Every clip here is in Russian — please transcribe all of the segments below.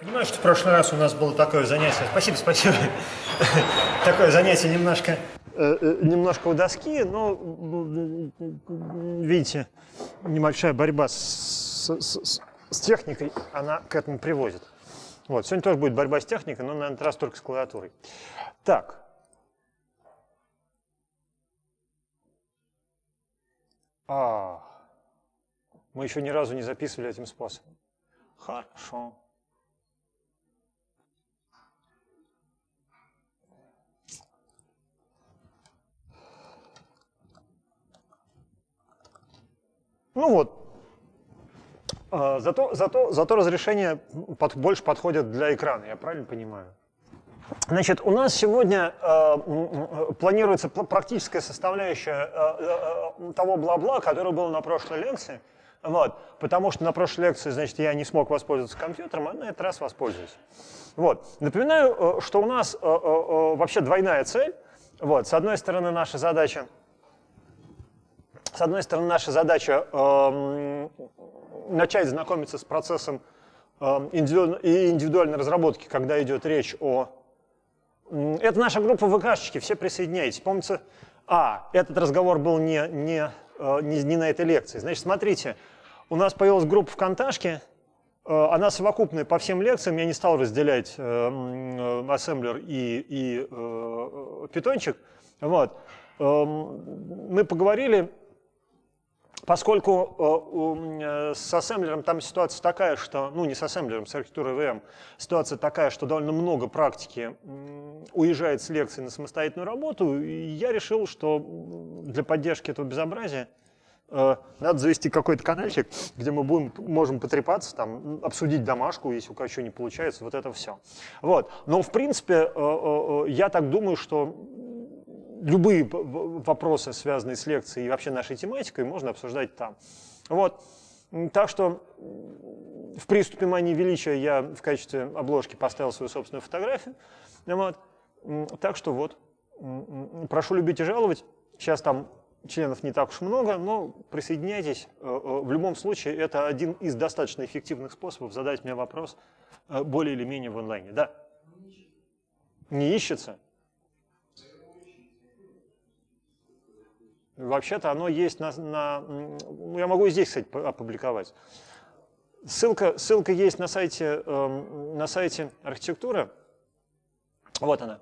понимаю, что в прошлый раз у нас было такое занятие. Спасибо, спасибо. Такое занятие немножко... Э, э, немножко у доски, но, видите, небольшая борьба с, с, с техникой, она к этому приводит. Вот, сегодня тоже будет борьба с техникой, но на этот раз только с клавиатурой. Так. А, мы еще ни разу не записывали этим способом. Хорошо. Ну вот. А, зато, зато, зато разрешение под, больше подходит для экрана, я правильно понимаю? Значит, у нас сегодня а, э, планируется практическая составляющая э, э, того бла-бла, которое было на прошлой лекции. Вот, потому что на прошлой лекции, значит, я не смог воспользоваться компьютером, а на этот раз воспользуюсь. Вот. Напоминаю, э, что у нас э, э, э, вообще двойная цель. Вот, с одной стороны, наша задача – с одной стороны, наша задача э, начать знакомиться с процессом э, индивидуальной, разработки, когда идет речь о... Это наша группа ВКшечки, все присоединяйтесь. Помните, а, этот разговор был не, не, э, не, не на этой лекции. Значит, смотрите, у нас появилась группа ВКонташки, э, она совокупная по всем лекциям, я не стал разделять э, э, ассемблер и, и питончик. Вот. Эм, мы поговорили, Поскольку э, э, с ассемблером там ситуация такая, что, ну не с ассемблером, с архитектурой ВМ, ситуация такая, что довольно много практики уезжает с лекции на самостоятельную работу, и я решил, что для поддержки этого безобразия э, надо завести какой-то каналчик, где мы будем, можем потрепаться, там, обсудить домашку, если у кого еще не получается, вот это все. Вот. Но, в принципе, я так думаю, что любые вопросы, связанные с лекцией и вообще нашей тематикой, можно обсуждать там. Вот. Так что в приступе мании величия я в качестве обложки поставил свою собственную фотографию. Вот. Так что вот, прошу любить и жаловать. Сейчас там членов не так уж много, но присоединяйтесь. Э, э, в любом случае, это один из достаточно эффективных способов задать мне вопрос э, более или менее в онлайне. Да? Не ищется? Вообще-то оно есть на, на... Я могу и здесь, кстати, опубликовать. Ссылка, ссылка есть на сайте, э, на сайте архитектуры. Вот она.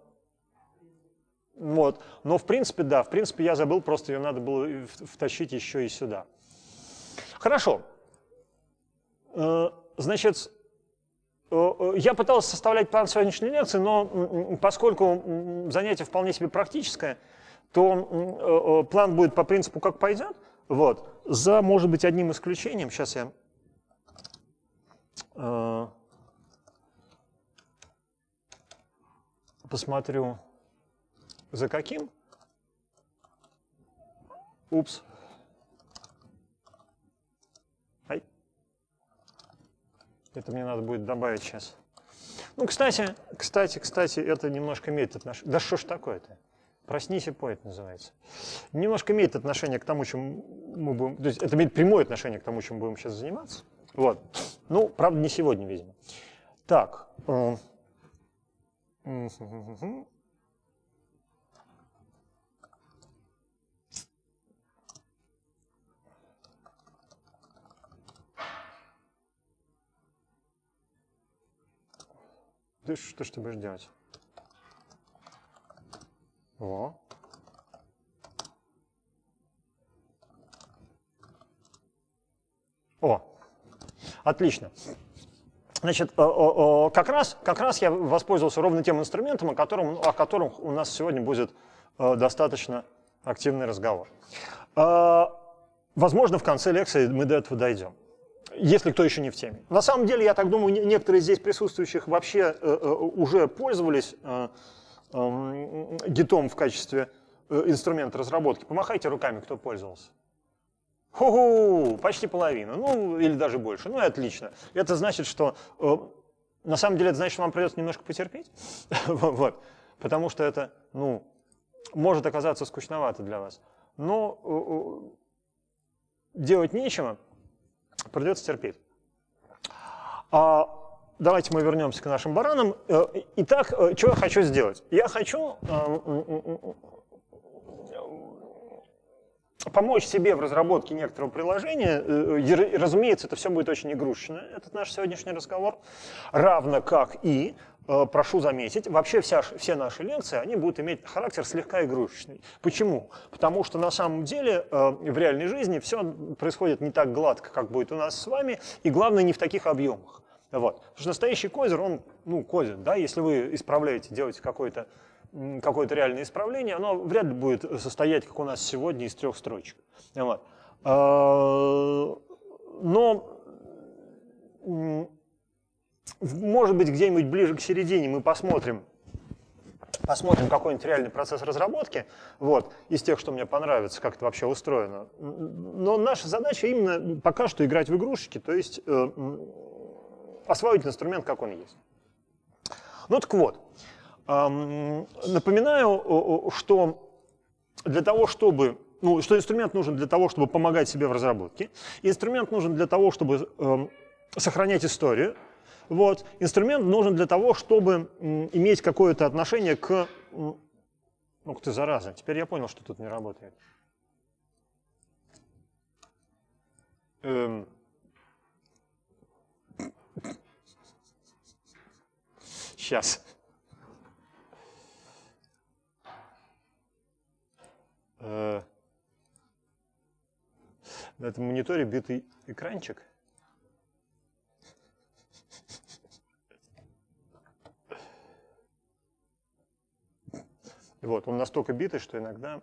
Вот. Но в принципе, да, в принципе я забыл, просто ее надо было втащить еще и сюда. Хорошо. Э, значит, э, э, я пытался составлять план сегодняшней лекции, но поскольку занятие вполне себе практическое, то э, э, план будет по принципу «как пойдет», вот, за, может быть, одним исключением, сейчас я... Э, посмотрю, за каким. Упс. Ай. Это мне надо будет добавить сейчас. Ну, кстати, кстати, кстати, это немножко имеет отношение. Да что ж такое-то? Проснись и поэт называется. Немножко имеет отношение к тому, чем мы будем... То есть это имеет прямое отношение к тому, чем будем сейчас заниматься. Вот. Ну, правда, не сегодня, видимо. Так. Э, ты что ж ты будешь делать? Во. О, отлично. Значит, э, как раз, как раз я воспользовался ровно тем инструментом, о котором, о котором у нас сегодня будет э, достаточно активный разговор. Э, возможно, в конце лекции мы до этого дойдем, если кто еще не в теме. На самом деле, я так думаю, некоторые здесь присутствующих вообще уже пользовались гитом в качестве э, инструмента разработки, помахайте руками, кто пользовался. Ху-ху, почти половина, ну или даже больше, ну и отлично. Это значит, что, э, на самом деле, это значит, что вам придется немножко потерпеть, вот, потому что это, ну, может оказаться скучновато для вас. Но э, делать нечего, придется терпеть. А давайте мы вернемся к нашим баранам. Э, итак, э, что я хочу сделать? Я хочу эм, э, помочь себе в разработке некоторого приложения. разумеется, это все будет очень игрушечно, этот наш сегодняшний разговор. Равно как и, прошу заметить, вообще вся, все наши лекции, они будут иметь характер слегка игрушечный. Почему? Потому что на самом деле в реальной жизни все происходит не так гладко, как будет у нас с вами, и главное, не в таких объемах. Вот. Потому что настоящий козер, он, ну, козер, да, если вы исправляете, делаете какое-то какое реальное исправление, оно вряд ли будет состоять, как у нас сегодня, из трех строчек. Вот. А, но, может быть, где-нибудь ближе к середине мы посмотрим, посмотрим какой-нибудь реальный процесс разработки, вот, из тех, что мне понравится, как это вообще устроено. Но наша задача именно пока что играть в игрушечки, то есть э, освоить инструмент, как он есть. Ну так вот, напоминаю, что для того, чтобы ну, что инструмент нужен для того, чтобы помогать себе в разработке, инструмент нужен для того, чтобы э, сохранять историю, вот. инструмент нужен для того, чтобы э, иметь какое-то отношение к... Э, ну, ты зараза, теперь я понял, что тут не работает. Эм... Сейчас. Э, на этом мониторе битый экранчик. Вот, он настолько битый, что иногда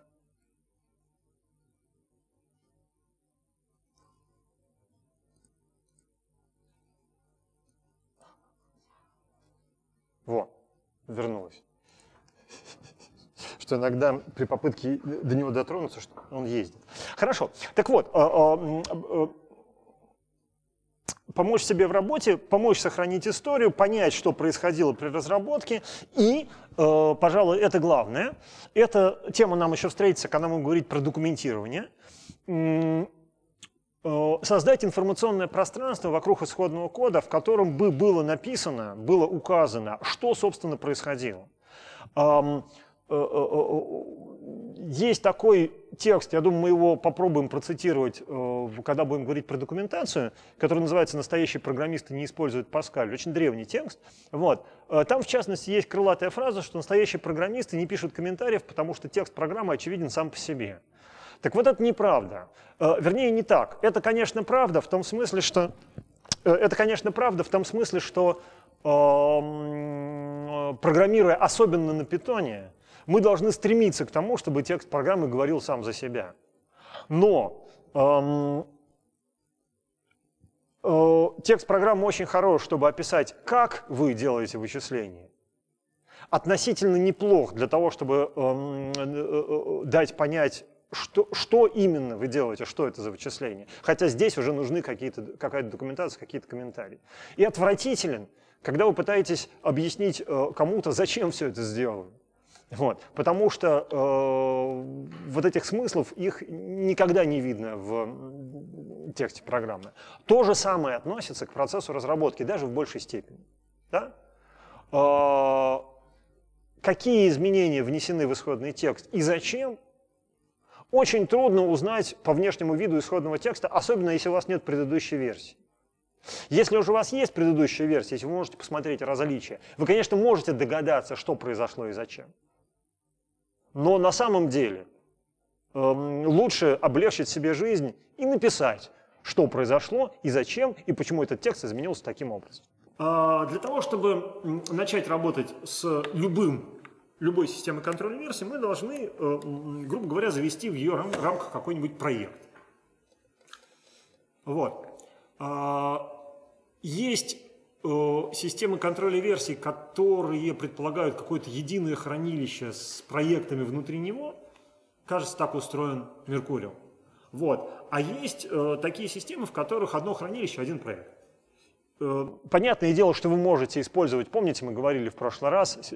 Во, вернулась. Что иногда при попытке до него дотронуться, что он ездит. Хорошо. Так вот, а, а, а, помочь себе в работе, помочь сохранить историю, понять, что происходило при разработке. И, пожалуй, это главное. Эта тема нам еще встретится, когда мы будем говорить про документирование. Э, создать информационное пространство вокруг исходного кода, в котором бы было написано, было указано, что, собственно, происходило. Э, э, есть такой текст, я думаю, мы его попробуем процитировать, когда будем говорить про документацию, который называется «Настоящие программисты не используют Паскаль». Очень древний текст. Вот. Там, в частности, есть крылатая фраза, что настоящие программисты не пишут комментариев, потому что текст программы очевиден сам по себе. Так вот это неправда. Э, вернее, не так. Это, конечно, правда в том смысле, что... Э, это, конечно, правда в том смысле, что эм, программируя особенно на питоне, мы должны стремиться к тому, чтобы текст программы говорил сам за себя. Но эм, э, текст программы очень хорош, чтобы описать, как вы делаете вычисления. Относительно неплох для того, чтобы эм, э, э, э дать понять что, что именно вы делаете, что это за вычисление. Хотя здесь уже нужны какая-то документация, какие-то комментарии. И отвратителен, когда вы пытаетесь объяснить э, кому-то, зачем все это сделано. Вот, потому что э, вот этих смыслов, их никогда не видно в тексте программы. То же самое относится к процессу разработки, даже в большей степени. Да? Э, какие изменения внесены в исходный текст и зачем, очень трудно узнать по внешнему виду исходного текста, особенно если у вас нет предыдущей версии. Если уже у вас есть предыдущая версия, если вы можете посмотреть различия, вы, конечно, можете догадаться, что произошло и зачем. Но на самом деле эм, лучше облегчить себе жизнь и написать, что произошло и зачем, и почему этот текст изменился таким образом. А, для того, чтобы начать работать с любым любой системы контроля версии мы должны, э, грубо говоря, завести в ее рамках какой-нибудь проект. Вот. А, есть э, системы контроля версий, которые предполагают какое-то единое хранилище с проектами внутри него. Кажется, так устроен Меркурий. Вот. А есть э, такие системы, в которых одно хранилище, один проект. Э, понятное дело, что вы можете использовать, помните, мы говорили в прошлый раз, э,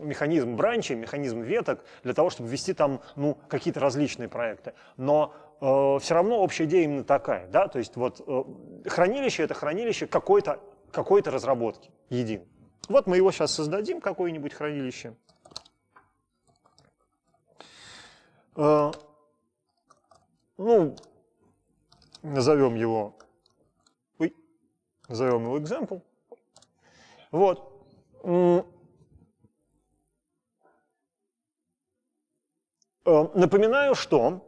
механизм бранчей, механизм веток для того, чтобы вести там ну, какие-то различные проекты. Но э, все равно общая идея именно такая. Да? То есть вот э, хранилище — это хранилище какой-то какой разработки, един. Вот мы его сейчас создадим, какое-нибудь хранилище. Э, ну, назовем его Назовем его example. Вот. Э, напоминаю, что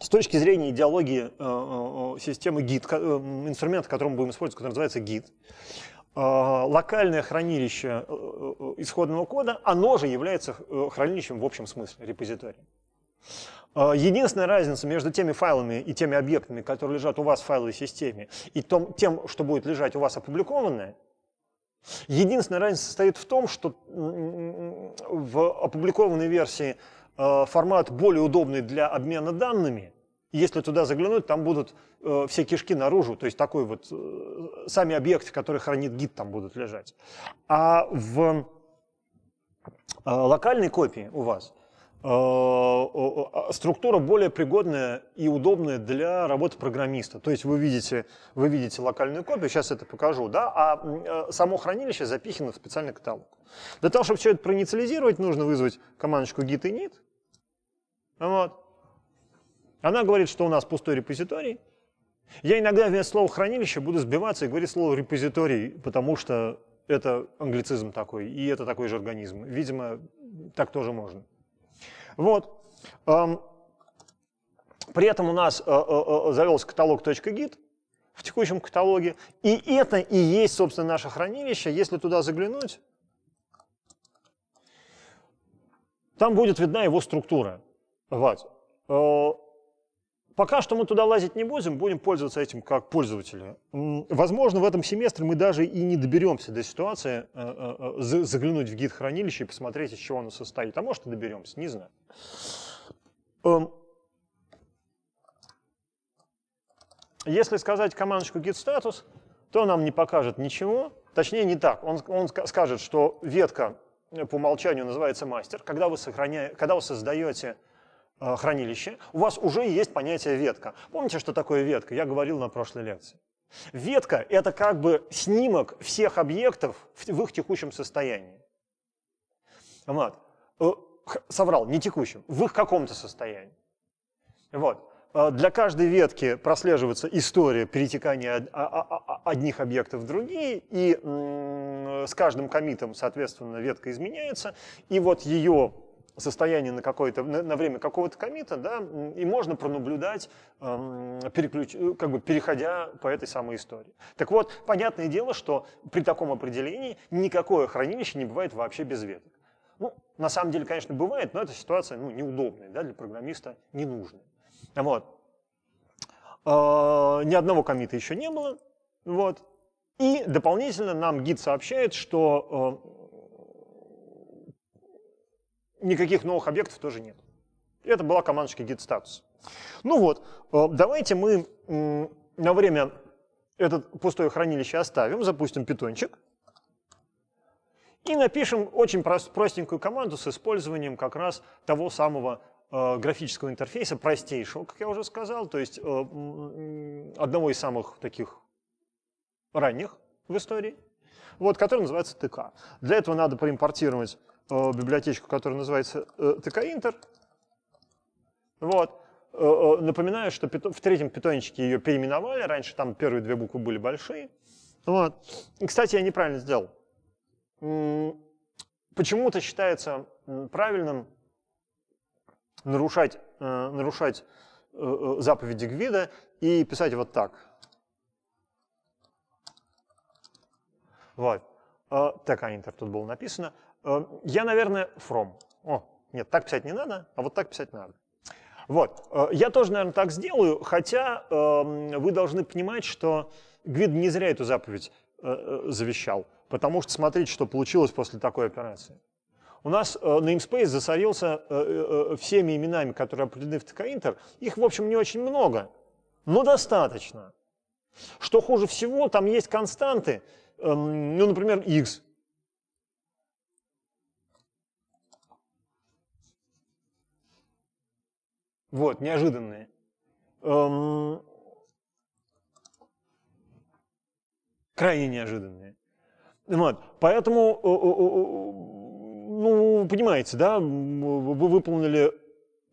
с точки зрения идеологии э, э, системы Git инструмента, который мы будем использовать, который называется Git, локальное хранилище исходного кода, оно же является хранилищем в общем смысле, репозиторием. Э, единственная разница между теми файлами и теми объектами, которые лежат у вас в файловой системе, и том, тем, что будет лежать у вас опубликованное, единственная разница состоит в том, что в опубликованной версии э, формат более удобный для обмена данными, если туда заглянуть, там будут э, все кишки наружу, то есть такой вот э, сами объекты, которые хранит гид, там будут лежать. А в э, локальной копии у вас Э, а, структура более пригодная и удобная для работы программиста. То есть вы видите, вы видите локальную копию, сейчас это покажу, да, а э, само хранилище запихано в специальный каталог. Для того, чтобы все это проинициализировать, нужно вызвать командочку git init. Вот. Она говорит, что у нас пустой репозиторий. Я иногда вместо слова хранилище буду сбиваться и говорить слово репозиторий, потому что это англицизм такой, и это такой же организм. Видимо, так тоже можно. Вот. При этом у нас э, э, э, завелся каталог каталог.git в текущем каталоге. И это и есть, собственно, наше хранилище. Если туда заглянуть, там будет видна его структура. Вот. Пока что мы туда лазить не будем, будем пользоваться этим как пользователи. Возможно, в этом семестре мы даже и не доберемся до ситуации заглянуть в гид-хранилище и посмотреть, из чего оно состоит. А может и доберемся, не знаю. Эм, если сказать командочку git status, то нам не покажет ничего. Точнее, не так. Он, он скажет, что ветка э, по умолчанию называется мастер. Когда вы, сохраня... когда вы создаете э, хранилище, у вас уже есть понятие ветка. Помните, что такое ветка? Я говорил на прошлой лекции. Ветка — это как бы снимок всех объектов в, в их текущем состоянии. Вот э, соврал, не текущем, в их каком-то состоянии. Вот. Э, для каждой ветки прослеживается история перетекания а, а, а, одних объектов в другие, и с каждым комитом, соответственно, ветка изменяется, и вот ее состояние на, какое-то, на, время какого-то комита, да, и можно пронаблюдать, эм, переключ, э, как бы переходя по этой самой истории. Так вот, понятное дело, что при таком определении никакое хранилище не бывает вообще без веток. Ну, на самом деле, конечно, бывает, но эта ситуация ну, неудобная, да, для программиста ненужная. Вот. А, ни одного комита еще не было. Вот. И дополнительно нам гид сообщает, что а, никаких новых объектов тоже нет. Это была командочка git статус. Ну вот, а, давайте мы на время это пустое хранилище оставим, запустим питончик. И напишем очень простенькую команду с использованием как раз того самого э, графического интерфейса, простейшего, как я уже сказал, то есть э, одного из самых таких ранних в истории, вот, который называется ТК. Для этого надо проимпортировать э, библиотечку, которая называется ТК-интер. Вот. Напоминаю, что в третьем питончике ее переименовали, раньше там первые две буквы были большие. Вот. И, кстати, я неправильно сделал почему-то считается правильным нарушать, э, нарушать э, э, заповеди Гвида и писать вот так. Вот. такая Анитер тут было написано. Я, наверное, from. О, нет, так писать не надо, а вот так писать надо. Вот. Я тоже, наверное, так сделаю, хотя эм, вы должны понимать, что Гвид не зря эту заповедь завещал. Потому что смотрите, что получилось после такой операции. У нас э, namespace засорился э, э, э, всеми именами, которые определены в TKinter. Их, в общем, не очень много, но достаточно. Что хуже всего, там есть константы, эм, ну, например, x. Вот, неожиданные. Эм, крайне неожиданные. Вот. Поэтому, э, э, э, ну, понимаете, да, вы выполнили,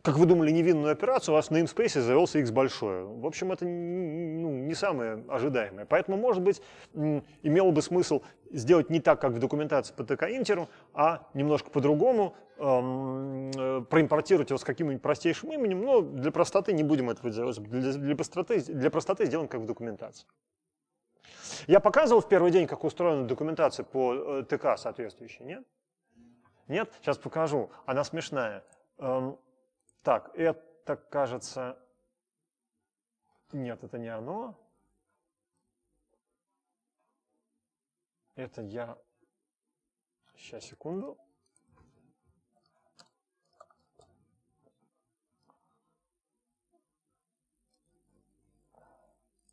как вы думали, невинную операцию, у вас на namespace завелся X большое. В общем, это ну, не самое ожидаемое. Поэтому, может быть, имело бы смысл сделать не так, как в документации по ТК интеру а немножко по-другому, эм, проимпортировать его с каким-нибудь простейшим именем, но для простоты не будем этого делать. Для, для, простоты, для простоты сделаем как в документации. Я показывал в первый день, как устроена документация по э, ТК соответствующая. нет? Нет? Сейчас покажу. Она смешная. Эм, так, это, кажется... Нет, это не оно. Это я... Сейчас, секунду.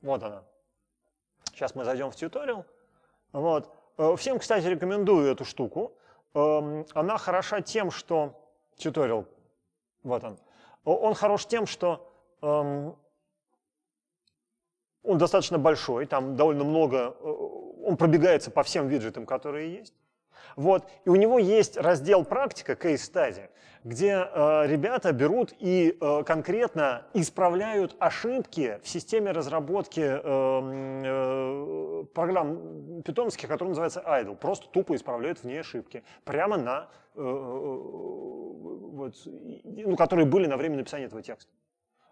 Вот она. Сейчас мы зайдем в тьюториал. Вот. Э, всем, кстати, рекомендую эту штуку. Эм, она хороша тем, что... Тьюториал, вот он. Он хорош тем, что эм, он достаточно большой, там довольно много... Э, он пробегается по всем виджетам, которые есть. Вот. И у него есть раздел «Практика», «Case Study», где э, ребята берут и э, конкретно исправляют ошибки в системе разработки э, э, программ питомских, которая называется Idle. Просто тупо исправляют в ней ошибки. Прямо на... Э, э, э вот, ну, которые были на время написания этого текста.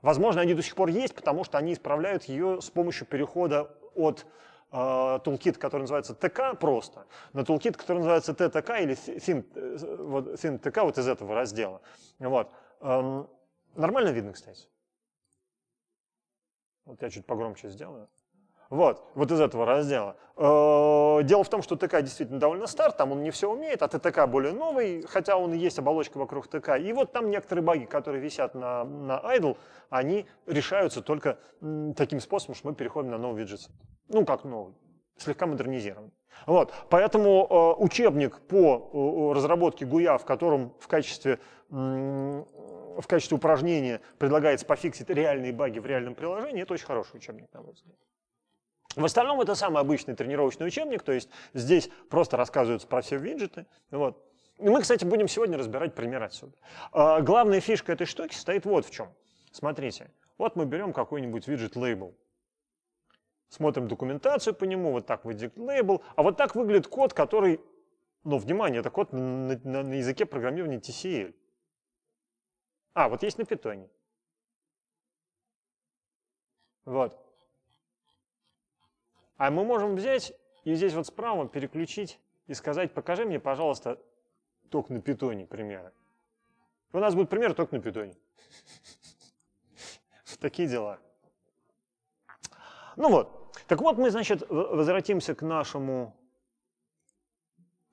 Возможно, они до сих пор есть, потому что они исправляют ее с помощью перехода от а, тулкит, который называется ТК просто, на тулкит, который называется ТТК или син, э, вот, син ТК вот из этого раздела. Вот. Эм, нормально видно, кстати? Вот я чуть погромче сделаю. Вот, вот из этого раздела. Э, дело в том, что ТК действительно довольно стар, там он не все умеет, а ТТК более новый, хотя он и есть оболочка вокруг ТК. И вот там некоторые баги, которые висят на, на idle, они решаются только таким способом, что мы переходим на новый виджет. Ну, как новый, ну, слегка модернизирован. Вот. Поэтому э, учебник по э, э разработке ГУЯ, в котором в качестве, э, в качестве упражнения предлагается пофиксить реальные баги в реальном приложении, это очень хороший учебник, на мой взгляд. В остальном это самый обычный тренировочный учебник, то есть здесь просто рассказываются про все виджеты. Вот. И мы, кстати, будем сегодня разбирать пример отсюда. Э, главная фишка этой штуки стоит вот в чем. Смотрите, вот мы берем какой-нибудь виджет-лейбл смотрим документацию по нему, вот так выглядит лейбл. А вот так выглядит код, который, ну, внимание, это код на, на, на языке программирования TCL. А, вот есть на питоне. Вот. А мы можем взять и здесь вот справа переключить и сказать, покажи мне, пожалуйста, только на питоне примеры. У нас будет пример только на питоне. Такие дела. Ну вот, так вот, мы, значит, возвратимся к нашему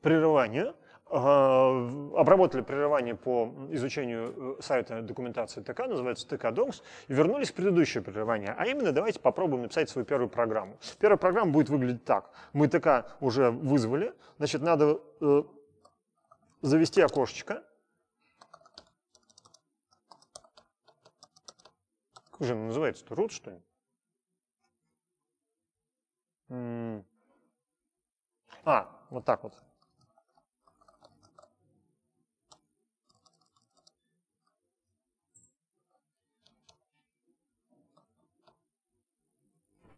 прерыванию. Обработали прерывание по изучению э, сайта документации ТК, называется ТК Docs, и вернулись в предыдущее прерывание. А именно, давайте попробуем написать свою первую программу. Первая программа будет выглядеть так. Мы ТК уже вызвали, значит, надо э, завести окошечко. Как же называется-то? Root, что ли? А, вот так вот.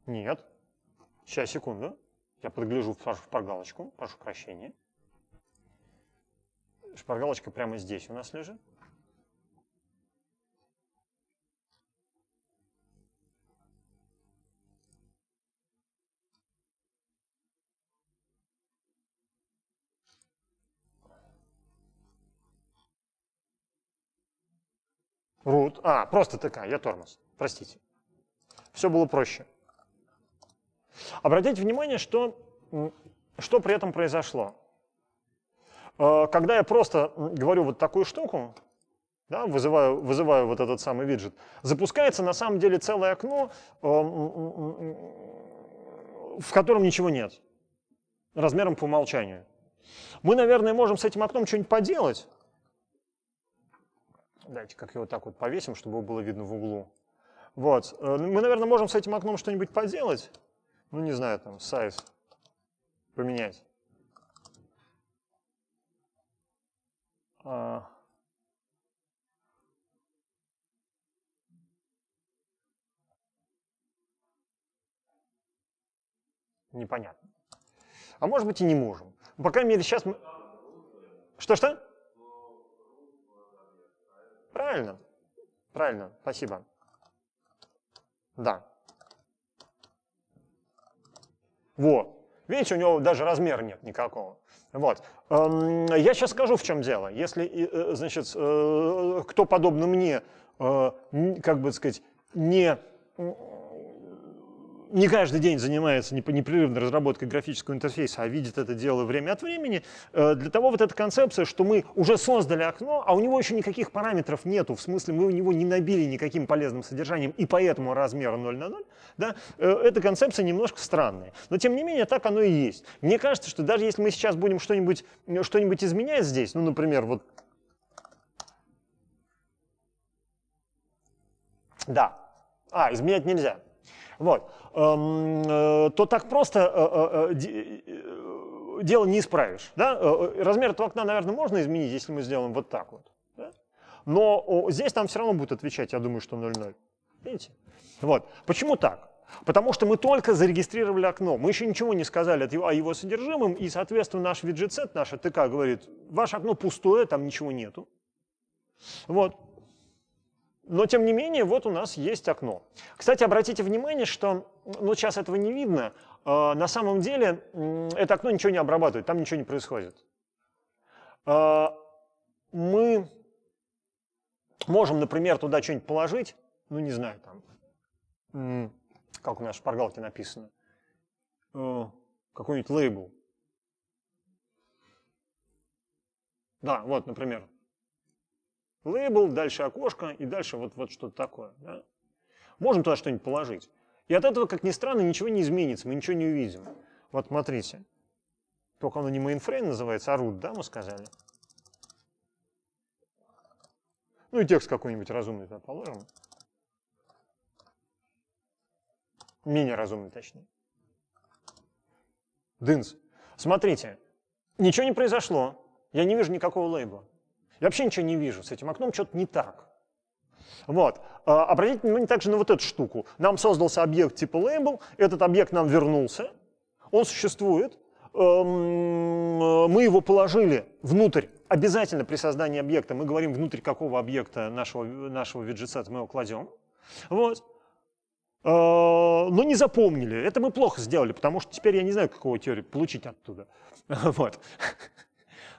Нет. Сейчас, секунду. Я подгляжу в шпаргалочку. Прошу прощения. Шпаргалочка прямо здесь у нас лежит. тут... А, просто ТК, я тормоз. Простите. Все было проще. Обратите внимание, что, что при этом произошло. Э, когда я просто говорю вот такую штуку, да, вызываю, вызываю вот этот самый виджет, запускается на самом деле целое окно, э, в котором ничего нет, размером по умолчанию. Мы, наверное, можем с этим окном что-нибудь поделать, Давайте как его так вот повесим, чтобы его было видно в углу. Вот. Э, ну, мы, наверное, можем с этим окном что-нибудь поделать. Ну, не знаю, там, size поменять. А. Непонятно. А может быть и не можем. По крайней мере, сейчас мы... Что-что? Правильно. Правильно, спасибо. Да. Во. Видите, у него даже размер нет никакого. Вот. Эм, я сейчас скажу, в чем дело. Если, э, э, значит, э, кто подобно мне, как бы сказать, не не каждый день занимается непрерывной разработкой графического интерфейса, а видит это дело время от времени, э, для того вот эта концепция, что мы уже создали окно, а у него еще никаких параметров нету, в смысле мы у него не набили никаким полезным содержанием, и поэтому размер 0 на 0, да, э, эта концепция немножко странная. Но тем не менее так оно и есть. Мне кажется, что даже если мы сейчас будем что-нибудь что изменять здесь, ну, например, вот да. А, изменять нельзя вот, эм, э, то так просто э, э, дело не исправишь. Да? Размер этого окна, наверное, можно изменить, если мы сделаем вот так вот. Да? Но здесь там все равно будет отвечать, я думаю, что 0,0. Видите? Вот. Почему так? Потому что мы только зарегистрировали окно, мы еще ничего не сказали о его содержимом, и, соответственно, наш виджетсет, наша ТК говорит, ваше окно пустое, там ничего нету. Вот. Но, тем не менее, вот у нас есть окно. Кстати, обратите внимание, что, ну, сейчас этого не видно, а, на самом деле это окно ничего не обрабатывает, там ничего не происходит. А, мы можем, например, туда что-нибудь положить, ну, не знаю, там, как у нас в шпаргалке написано, а, какой-нибудь лейбл. Да, вот, например, лейбл, дальше окошко и дальше вот, вот что-то такое. Да? Можно туда что-нибудь положить. И от этого, как ни странно, ничего не изменится, мы ничего не увидим. Вот смотрите. Только оно не mainframe называется, а root, да, мы сказали? Ну и текст какой-нибудь разумный туда положим. Менее разумный, точнее. Дынс. Смотрите, ничего не произошло. Я не вижу никакого лейбла. Я вообще ничего не вижу с этим окном, что-то не так. Вот. А, обратите внимание также на вот эту штуку. Нам создался объект типа label, этот объект нам вернулся, он существует, эм, мы его положили внутрь, обязательно при создании объекта, мы говорим, внутрь какого объекта нашего, нашего виджетсета мы его кладем. Вот. Э, но не запомнили. Это мы плохо сделали, потому что теперь я не знаю, какого теории получить оттуда. Вот.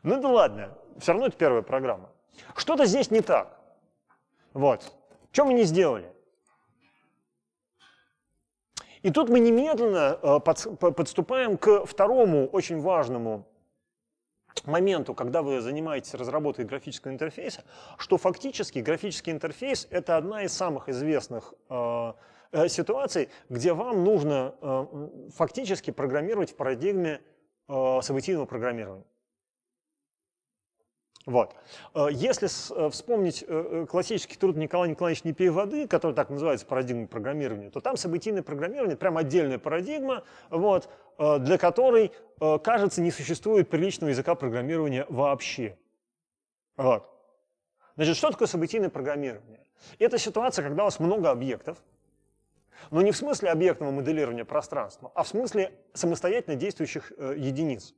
Ну да ладно все равно это первая программа. Что-то здесь не так. Вот. Что мы не сделали? И тут мы немедленно э, подступаем к второму очень важному моменту, когда вы занимаетесь разработкой графического интерфейса, что фактически графический интерфейс – это одна из самых известных э, э, ситуаций, где вам нужно фактически программировать в парадигме событийного программирования. Вот. Э, если э, вспомнить э, классический труд Николая Николаевича Непей воды, который так называется парадигма программирования, то там событийное программирование прям отдельная парадигма, вот, для которой, кажется, не существует приличного языка программирования вообще. Вот. Значит, что такое событийное программирование? Это ситуация, когда у вас много объектов, но не в смысле объектного моделирования пространства, а в смысле самостоятельно действующих единиц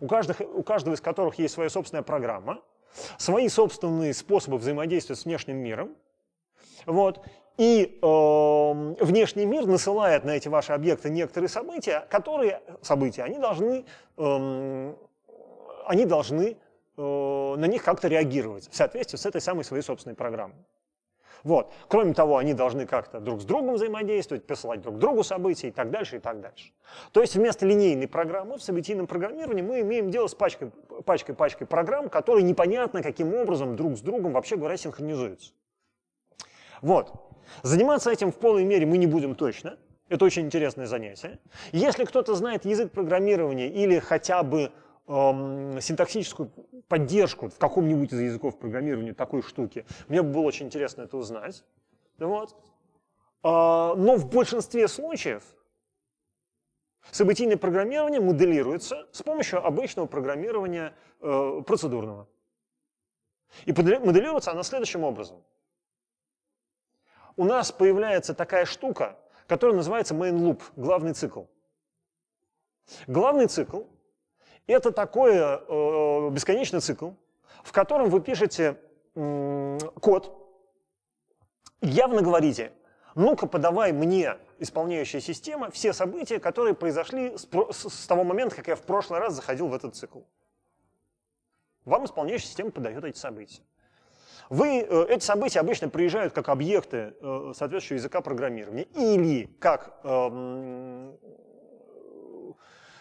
у, каждых, у каждого из которых есть своя собственная программа, свои собственные способы взаимодействия с внешним миром. Вот. И э, внешний мир насылает на эти ваши объекты некоторые события, которые события, они должны, э, они должны э, на них как-то реагировать в соответствии с этой самой своей собственной программой. Вот. Кроме того, они должны как-то друг с другом взаимодействовать, присылать друг другу события и так дальше, и так дальше. То есть вместо линейной программы в событийном программировании мы имеем дело с пачкой, пачкой, пачкой программ, которые непонятно каким образом друг с другом, вообще говоря, синхронизуются. Вот. Заниматься этим в полной мере мы не будем точно. Это очень интересное занятие. Если кто-то знает язык программирования или хотя бы эм, синтаксическую поддержку в каком-нибудь из языков программирования такой штуки. Мне было очень интересно это узнать. Вот. А, но в большинстве случаев событийное программирование моделируется с помощью обычного программирования э, процедурного. И моделируется она следующим образом. У нас появляется такая штука, которая называется main loop, главный цикл. Главный цикл — это такой э, э, бесконечный цикл, в котором вы пишете э, код, явно говорите, ну-ка подавай мне, исполняющая система, все события, которые произошли с, с того момента, как я в прошлый раз заходил в этот цикл. Вам исполняющая система подает эти события. Вы, э, эти события обычно приезжают как объекты э, соответствующего языка программирования или как э,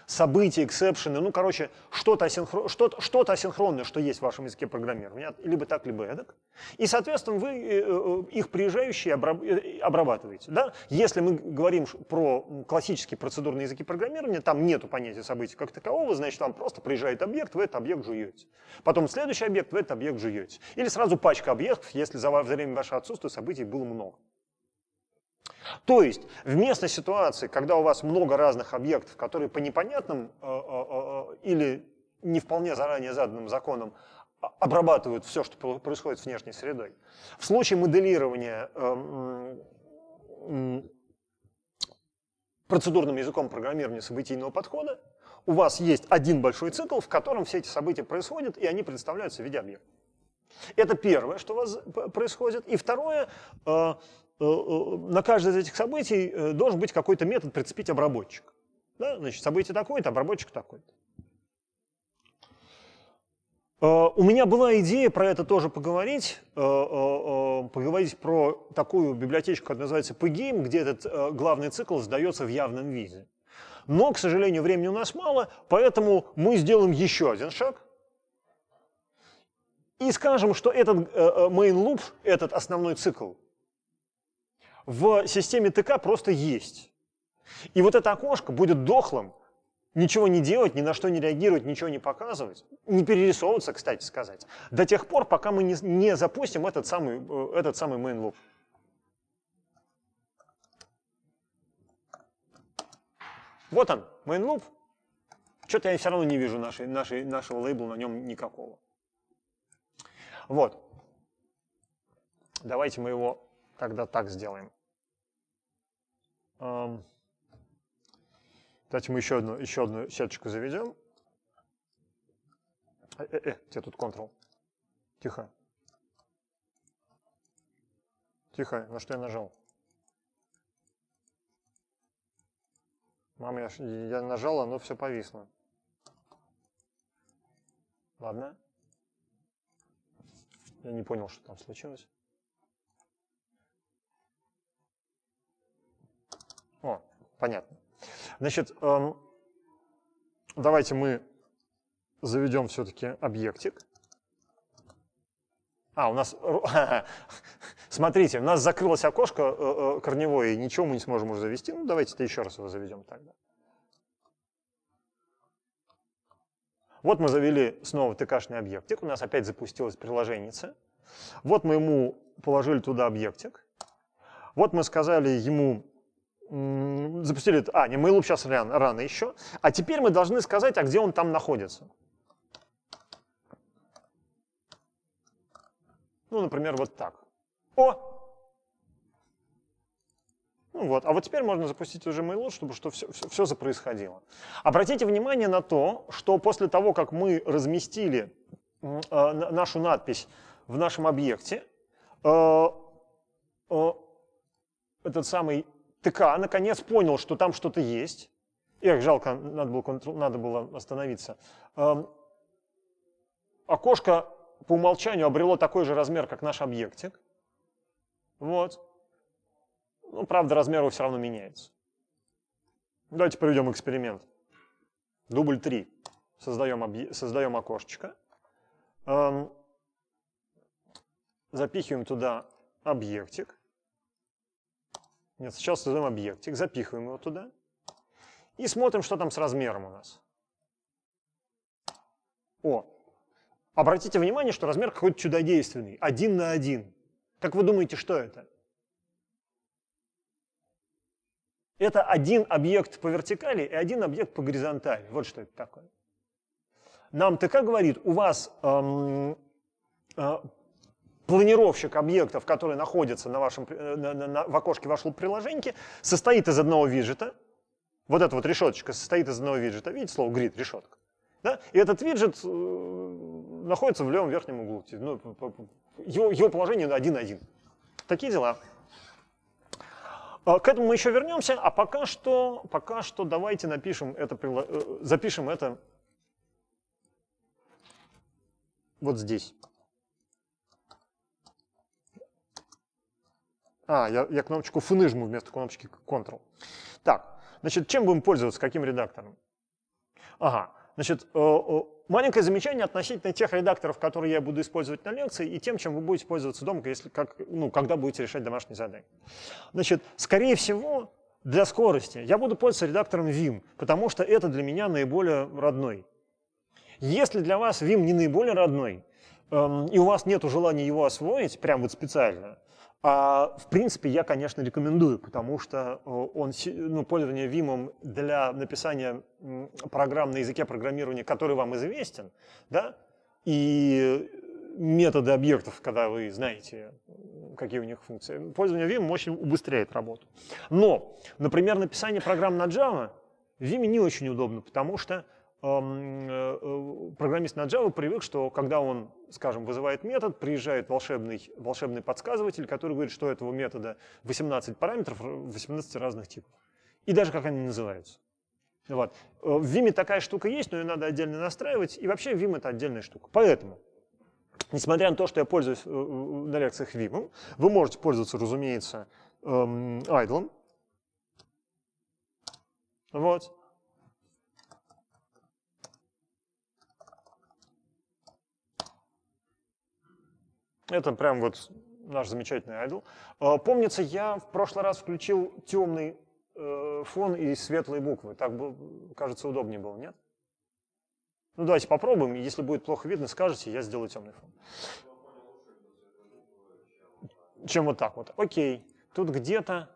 события, эксепшены, ну, короче, что-то асинхро... что что асинхронное, что есть в вашем языке программирования, либо так, либо эдак. И, соответственно, вы э, э, их приезжающие э, обрабатываете. Да? Если мы говорим про классические процедурные языки программирования, там нету понятия событий как такового, значит, там просто приезжает объект, вы этот объект жуете. Потом следующий объект, вы этот объект жуете. Или сразу пачка объектов, если за время вашего отсутствия событий было много. То есть в местной ситуации, когда у вас много разных объектов, которые по непонятным э, э, э, или не вполне заранее заданным законам а, обрабатывают все, что происходит с внешней средой, в случае моделирования эм, процедурным языком программирования событийного подхода у вас есть один большой цикл, в котором все эти события происходят, и они представляются в виде объекта. Это первое, что у вас происходит. И второе, Э, э, на каждое из этих событий э, должен быть какой-то метод прицепить обработчик. Да? Значит, событие такое-то, обработчик такой-то. У меня была идея про это тоже поговорить, поговорить про такую библиотечку, которая называется pgame, где этот главный цикл сдается в явном виде. Но, к сожалению, времени у нас мало, поэтому мы сделаем еще один шаг и скажем, что этот main loop, этот основной цикл, в системе ТК просто есть. И вот это окошко будет дохлым, ничего не делать, ни на что не реагировать, ничего не показывать, не перерисовываться, кстати сказать, до тех пор, пока мы не, не запустим этот самый, э, этот самый main loop. Вот он, main loop. Что-то я все равно не вижу нашей, нашей, нашего лейбла на нем никакого. Вот. Давайте мы его Тогда так сделаем. Давайте мы еще одну, еще одну сеточку заведем. Э, э, э, где тут Ctrl? Тихо. Тихо, на что я нажал? Мам, я, я нажал, оно все повисло. Ладно. Я не понял, что там случилось. О, понятно. Значит, эм, давайте мы заведем все-таки объектик. А, у нас... Смотрите, у нас закрылось окошко э, э, корневое, и ничего мы не сможем уже завести. Ну, давайте это еще раз его заведем тогда. Вот мы завели снова ТКшный объектик. У нас опять запустилась приложение. Вот мы ему положили туда объектик. Вот мы сказали ему запустили это. А, не Mail сейчас рано, рано еще. А теперь мы должны сказать, а где он там находится. Ну, например, вот так. О! Ну вот, а вот теперь можно запустить уже Mail, чтобы что все, все, все запроисходило. Обратите внимание на то, что после того, как мы разместили э, нашу надпись в нашем объекте, э, э, этот самый ТК а, наконец понял, что там что-то есть. Эх, жалко, надо было, надо было остановиться. Эм, окошко по умолчанию обрело такой же размер, как наш объектик. Вот. Ну, правда, размер его все равно меняется. Давайте проведем эксперимент. Дубль 3. Создаем, Создаем окошечко. Эм... Запихиваем туда объектик. Нет, сначала создаем объектик, запихиваем его туда и смотрим, что там с размером у нас. О, обратите внимание, что размер какой-то чудодейственный, один на один. Как вы думаете, что это? Это один объект по вертикали и один объект по горизонтали. Вот что это такое. Нам ТК говорит, у вас эм, э, планировщик объектов, который находится на вашем, э, на, на, на, в окошке вашего приложения, состоит из одного виджета. Вот эта вот решеточка состоит из одного виджета. Видите слово grid, решетка? Да? И этот виджет э, находится в левом верхнем углу. Ну, его, его положение 1.1. Такие дела. А, к этому мы еще вернемся, а пока что, пока что давайте напишем это, э, запишем это вот здесь. А, я, я кнопочку F жму вместо кнопочки Ctrl. Так, значит, чем будем пользоваться, каким редактором? Ага, значит, э, э, маленькое замечание относительно тех редакторов, которые я буду использовать на лекции, и тем, чем вы будете пользоваться дома, если, как, ну, когда будете решать домашние задания. Значит, скорее всего, для скорости я буду пользоваться редактором Vim, потому что это для меня наиболее родной. Если для вас Vim не наиболее родной, эм, и у вас нет желания его освоить, прям вот специально, а, в принципе, я, конечно, рекомендую, потому что э, он, ну, пользование Vim для написания программ на языке программирования, который вам известен, да, и методы объектов, когда вы знаете, какие у них функции. Пользование Vim очень убыстряет работу. Но, например, написание программ на Java в Vim не очень удобно, потому что Э, э, программист на Java привык, что когда он, скажем, вызывает метод, приезжает волшебный, волшебный подсказыватель, который говорит, что у этого метода 18 параметров 18 разных типов. И даже как они называются. Вот. Э, в Vim такая штука есть, но ее надо отдельно настраивать. И вообще Vim это отдельная штука. Поэтому, несмотря на то, что я пользуюсь на лекциях Vim, вы можете пользоваться, разумеется, айдлом. Эм, вот. Это прям вот наш замечательный айдол. А, помнится, я в прошлый раз включил темный э, фон и светлые буквы. Так, кажется, удобнее было, нет? Ну, давайте попробуем. Если будет плохо видно, скажите, я сделаю темный фон. Чем вот так вот. Окей. Тут где-то,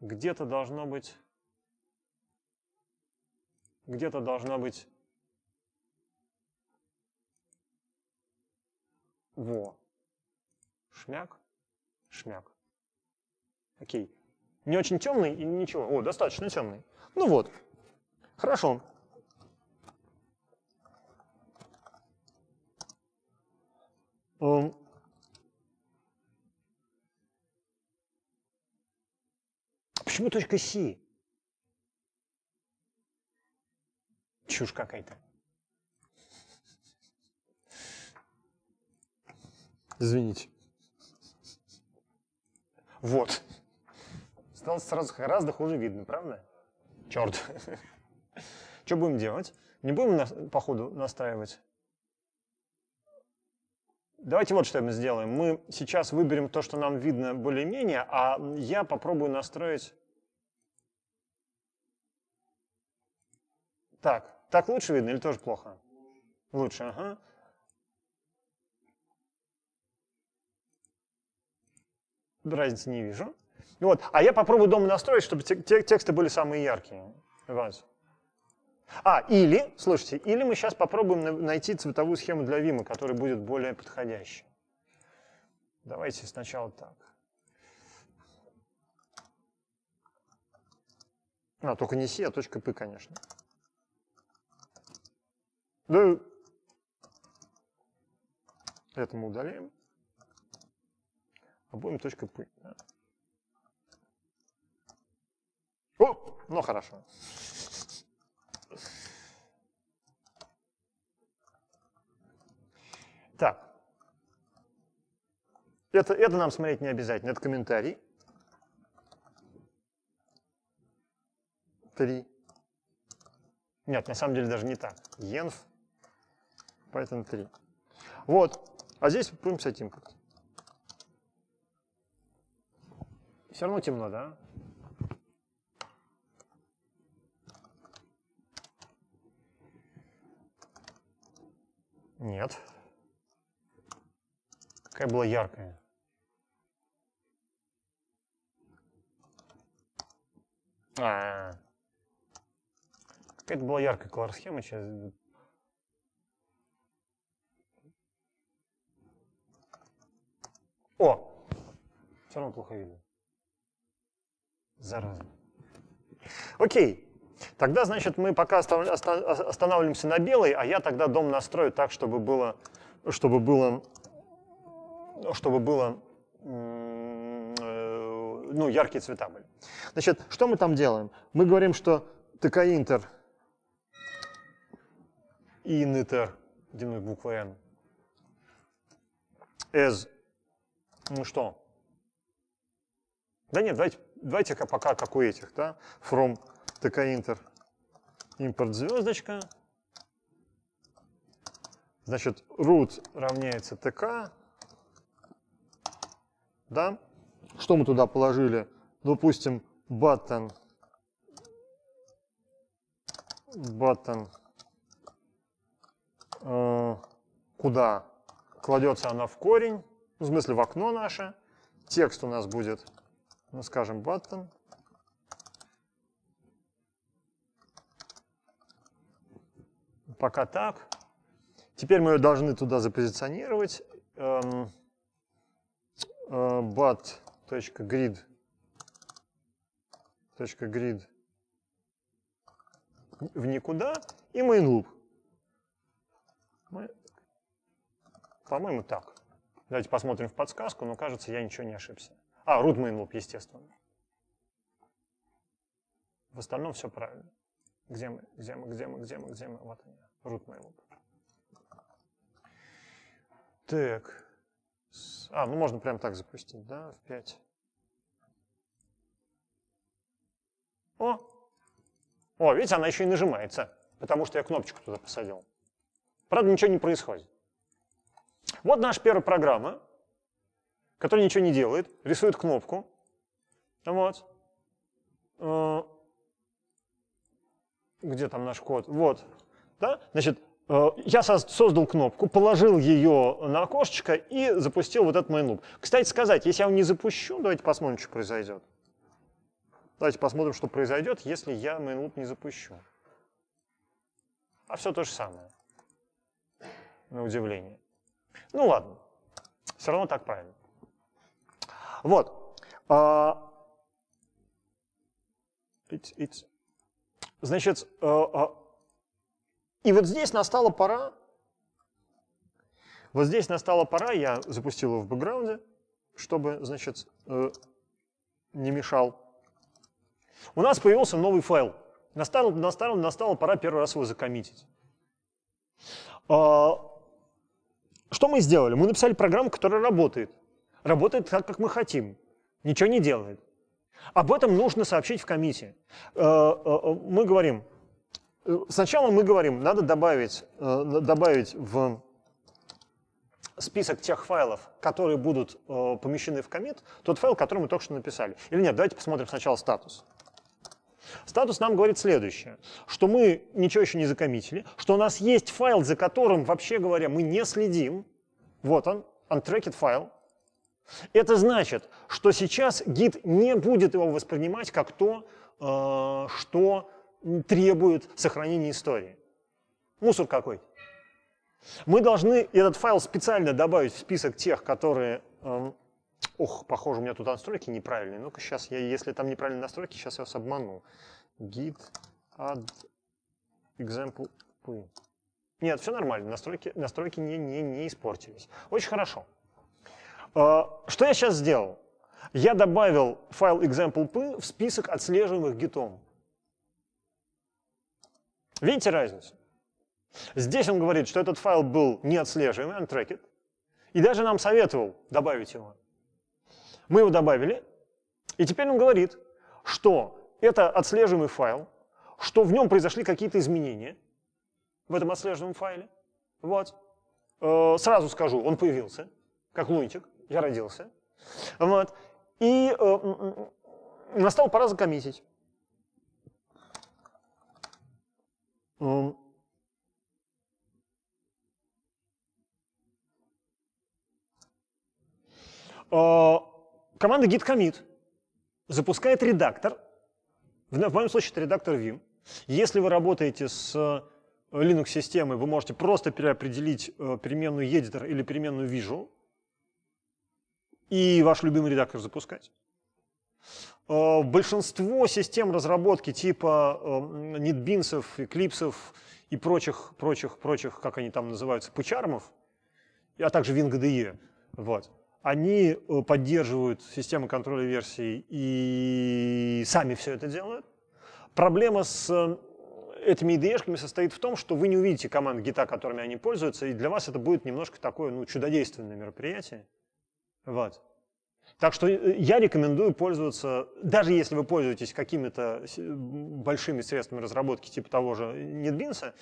где-то должно быть, где-то должна быть, во. Шмяк, шмяк. Окей. Не очень темный и ничего. О, достаточно темный. Ну вот. Хорошо. Um. Почему точка С? Чушь какая-то. Извините. Вот. Стало сразу гораздо хуже видно, правда? Черт. Что будем делать? Не будем на, по ходу настраивать? Давайте вот что мы сделаем. Мы сейчас выберем то, что нам видно более-менее, а я попробую настроить... Так, так лучше видно или тоже плохо? Лучше, ага. разницы не вижу. Вот. А я попробую дома настроить, чтобы тексты были самые яркие. Вот. А, или, слушайте, или мы сейчас попробуем найти цветовую схему для Вима, которая будет более подходящей. Давайте сначала так. А, только не C, а точка P, конечно. Да, это мы удаляем. Обоим точка P. О, ну хорошо. Так. Это, это нам смотреть не обязательно, это комментарий. Три. Нет, на самом деле даже не так. Env Python 3. Вот. А здесь будем писать импорт. Все равно темно, да? Нет. Какая была яркая. А, -а, -а. Какая-то была яркая колор-схема сейчас. О! Все равно плохо видно. Зараза. Окей. Тогда, значит, мы пока останавливаемся на белой, а я тогда дом настрою так, чтобы было, ну, чтобы было, ну, чтобы было э, ну, яркие цвета были. Значит, что мы там делаем? Мы говорим, что ТК интер инитер, где мы буква N, as, ну что? Да нет, давайте Давайте-ка пока как у этих, да? From tkinter import звездочка. Значит, root равняется tk. Да? Что мы туда положили? Допустим, button button э, куда кладется она в корень, в смысле в окно наше. Текст у нас будет ну, скажем, button. Пока так. Теперь мы ее должны туда запозиционировать. Эм, э, .grid в никуда и main loop. Мы, по-моему, так. Давайте посмотрим в подсказку, но кажется, я ничего не ошибся. А, root main loop, естественно. В остальном все правильно. Где мы, где мы, где мы, где мы, где мы? Вот они, root main loop. Так. А, ну можно прям так запустить, да, в 5. О! О, видите, она еще и нажимается, потому что я кнопочку туда посадил. Правда, ничего не происходит. Вот наша первая программа который ничего не делает, рисует кнопку. Вот. Э, где там наш код? Вот. Да? Значит, э, я создал кнопку, положил ее на окошечко и запустил вот этот мейнлуп. Кстати сказать, если я его не запущу, давайте посмотрим, что произойдет. Давайте посмотрим, что произойдет, если я мейнлуп не запущу. А все то же самое. На удивление. Ну ладно. Все равно так правильно. Вот. А, значит, э, а, и вот здесь настала пора, вот здесь настала пора, я запустил его в бэкграунде, чтобы, значит, э, не мешал. У нас появился новый файл. Настала, настала, настала пора первый раз его закоммитить. А, что мы сделали? Мы написали программу, которая работает работает так, как мы хотим, ничего не делает. Об этом нужно сообщить в комиссии. Э, э, э, мы говорим, сначала мы говорим, надо добавить, добавить в список тех файлов, которые будут помещены в комит, тот файл, который мы только что написали. Или нет, давайте посмотрим сначала статус. Статус нам говорит следующее, что мы ничего еще не закоммитили, что у нас есть файл, за которым, вообще говоря, мы не следим. Вот он, untracked файл. Это значит, что сейчас гид не будет его воспринимать как то, э, что требует сохранения истории. Мусор какой. Мы должны этот файл специально добавить в список тех, которые... Эм, ох, похоже, у меня тут настройки неправильные. Ну-ка, сейчас я, если там неправильные настройки, сейчас я вас обману. Git add example. Нет, все нормально, настройки, настройки не, не, не испортились. Очень хорошо. А, что я сейчас сделал? Я добавил файл example.p в список отслеживаемых гитом. Видите разницу? Здесь он говорит, что этот файл был не отслеживаемый, untracked, и даже нам советовал добавить его. Мы его добавили, и теперь он говорит, что это отслеживаемый файл, что в нем произошли какие-то изменения в этом отслеживаемом файле. Вот. Э, сразу скажу, он появился, как лунтик я родился. Вот. И э, настала пора закоммитить. Эм. Э, команда git commit запускает редактор. В моем случае это редактор Vim. Если вы работаете с э, Linux-системой, вы можете просто переопределить э, переменную editor или переменную visual и ваш любимый редактор запускать. Э, большинство систем разработки типа NetBeans, эм, Eclipse и прочих, прочих, прочих, как они там называются, пучармов, а также WinGDE, вот, они э, поддерживают системы контроля версий и сами все это делают. Проблема с э, этими ide состоит в том, что вы не увидите команд гита, которыми они пользуются, и для вас это будет немножко такое ну, чудодейственное мероприятие. Вот. Так что э, я рекомендую пользоваться, даже если вы пользуетесь какими-то э, большими средствами разработки типа того же NetBeans, э,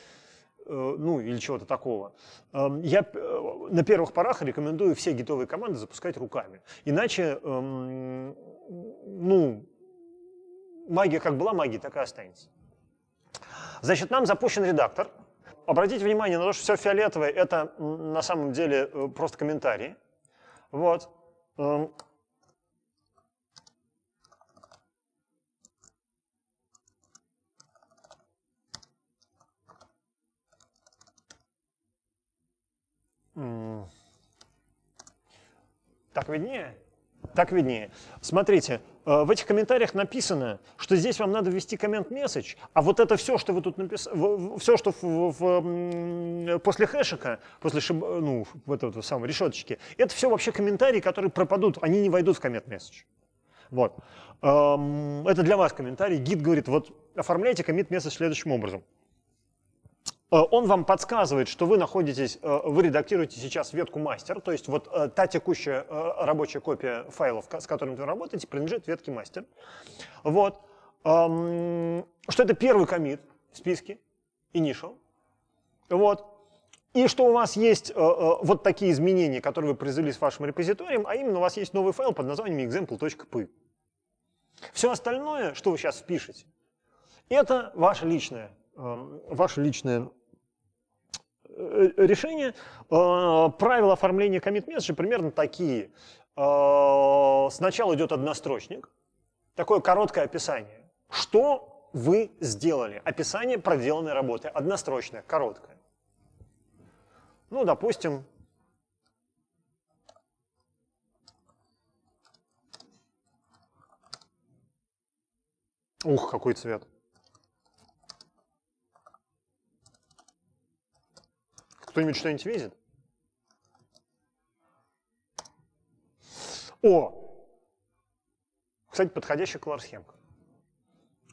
ну или чего-то такого, эм, я на первых порах рекомендую все гитовые команды запускать руками. Иначе, эм, ну, магия как была магия, так и останется. Значит, нам запущен редактор. Обратите внимание на то, что все фиолетовое – это на самом деле просто комментарии – вот. Эм. Так виднее? Так виднее. Смотрите, Э, в этих комментариях написано, что здесь вам надо ввести коммент месседж, а вот это все, что вы тут написали, все, что в, в, после хэшика, после шиб, ну, вот этого самого решеточки, это все вообще комментарии, которые пропадут, они не войдут в коммент месседж. Вот. Эм, это для вас комментарий. Гид говорит, вот оформляйте коммент месседж следующим образом. Э, он вам подсказывает, что вы находитесь, э, вы редактируете сейчас ветку мастер, то есть вот э, та текущая рабочая копия файлов, с которым вы работаете, принадлежит ветке мастер. Вот. Эм, что это первый комит в списке, initial. Вот. И что у вас есть вот такие изменения, которые вы произвели с вашим репозиторием, а именно у вас есть новый файл под названием example.py. Все остальное, что вы сейчас впишете, это ваше личное эм, ваше личное Э, решение. А, правила оформления commit-месседжа примерно такие. А, сначала идет однострочник, такое короткое описание. Что вы сделали? Описание проделанной работы, однострочное, короткое. Ну, допустим, Ух, какой цвет. Кто-нибудь что-нибудь видит? О! Кстати, подходящая колор-схемка.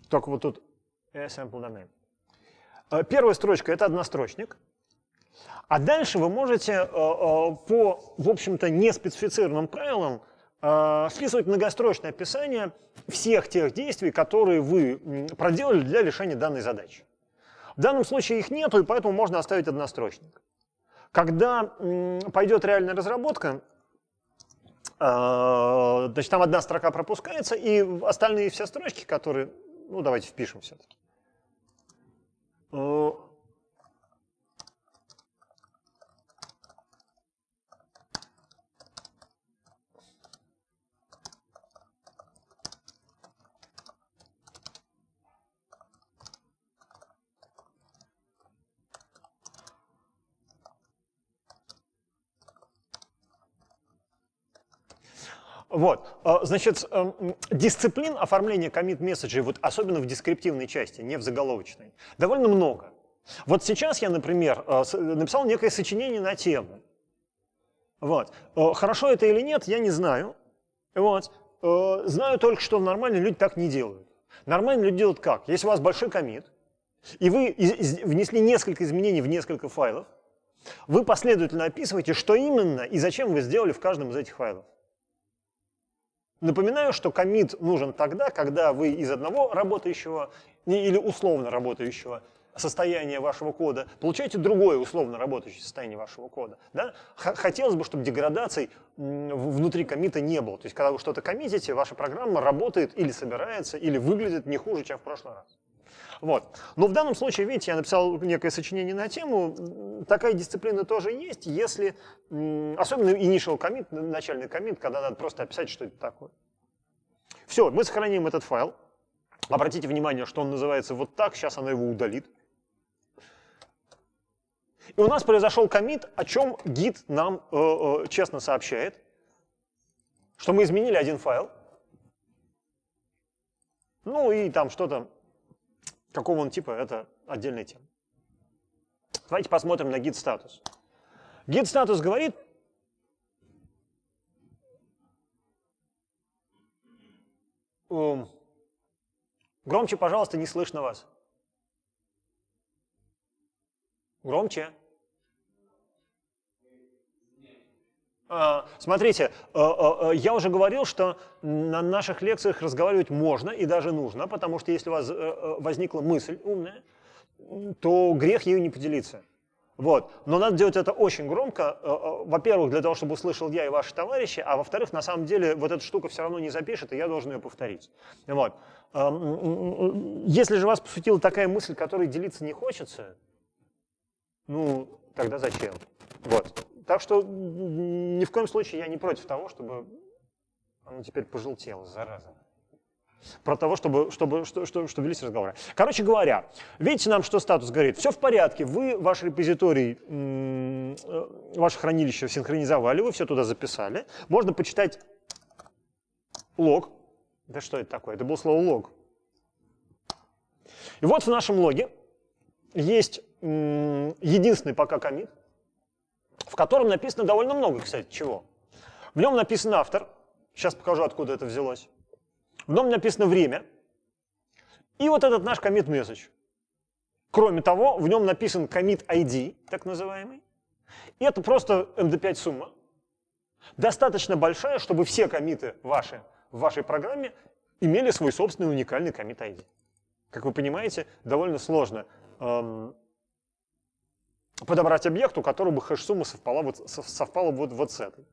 Только вот тут sample domain. Э, первая строчка — это однострочник. А дальше вы можете э, э, по, в общем-то, неспецифицированным правилам списывать многострочное описание всех тех действий, которые вы проделали для решения данной задачи. В данном случае их нету, и поэтому можно оставить однострочник. Когда пойдет реальная разработка, а, значит, там одна строка пропускается, и остальные все строчки, которые... Ну, давайте впишем все-таки. Э, Вот, э, значит, эм, дисциплин оформления комит-месседжей, вот особенно в дескриптивной части, не в заголовочной, довольно много. Вот сейчас я, например, э, э, написал некое сочинение на тему. Вот. Хорошо это или нет, я не знаю. Вот. Знаю только, что нормальные люди так не делают. Нормальные люди делают как? Если у вас большой комит, и вы внесли несколько изменений в несколько файлов, вы последовательно описываете, что именно и зачем вы сделали в каждом из этих файлов. Напоминаю, что комит нужен тогда, когда вы из одного работающего или условно работающего состояния вашего кода, получаете другое условно работающее состояние вашего кода. Да? Хотелось бы, чтобы деградаций внутри комита не было. То есть, когда вы что-то коммитите, ваша программа работает или собирается, или выглядит не хуже, чем в прошлый раз. Вот. Но в данном случае, видите, я написал некое сочинение на тему. Такая дисциплина тоже есть, если... Особенно initial commit, начальный commit, когда надо просто описать, что это такое. Все, мы сохраним этот файл. Обратите внимание, что он называется вот так. Сейчас она его удалит. И у нас произошел комит, о чем гид нам э, э, честно сообщает, что мы изменили один файл. Ну и там что-то Какого он типа, это отдельная тема. Давайте посмотрим на гид статус. Гид статус говорит, эм, громче, пожалуйста, не слышно вас. Громче. А, смотрите, а, а, я уже говорил, что на наших лекциях разговаривать можно и даже нужно, потому что если у вас э, э, возникла мысль умная, то грех ею не поделиться. Вот. Но надо делать это очень громко, э, во-первых, для того, чтобы услышал я и ваши товарищи, а во-вторых, на самом деле, вот эта штука все равно не запишет, и я должен ее повторить. Вот. Если же вас посвятила такая мысль, которой делиться не хочется, ну, тогда зачем? Вот. Так что ни в коем случае я не против того, чтобы оно теперь пожелтело, зараза. Про того, чтобы, чтобы, что, что, что велись разговоры. Короче говоря, видите нам, что статус говорит? Все в порядке, вы ваш репозиторий, э, ваше хранилище синхронизовали, вы все туда записали. Можно почитать лог. Да что это такое? Это было слово лог. И вот в нашем логе есть единственный пока комит, в котором написано довольно много, кстати, чего. В нем написан автор, сейчас покажу, откуда это взялось. В нем написано время. И вот этот наш commit message. Кроме того, в нем написан commit ID, так называемый. И это просто MD5 эм сумма. Достаточно большая, чтобы все комиты ваши в вашей программе имели свой собственный уникальный commit ID. Как вы понимаете, довольно сложно эм, подобрать объект, у которого бы хэш-сумма совпала, вот, совпала вот, вот с этой.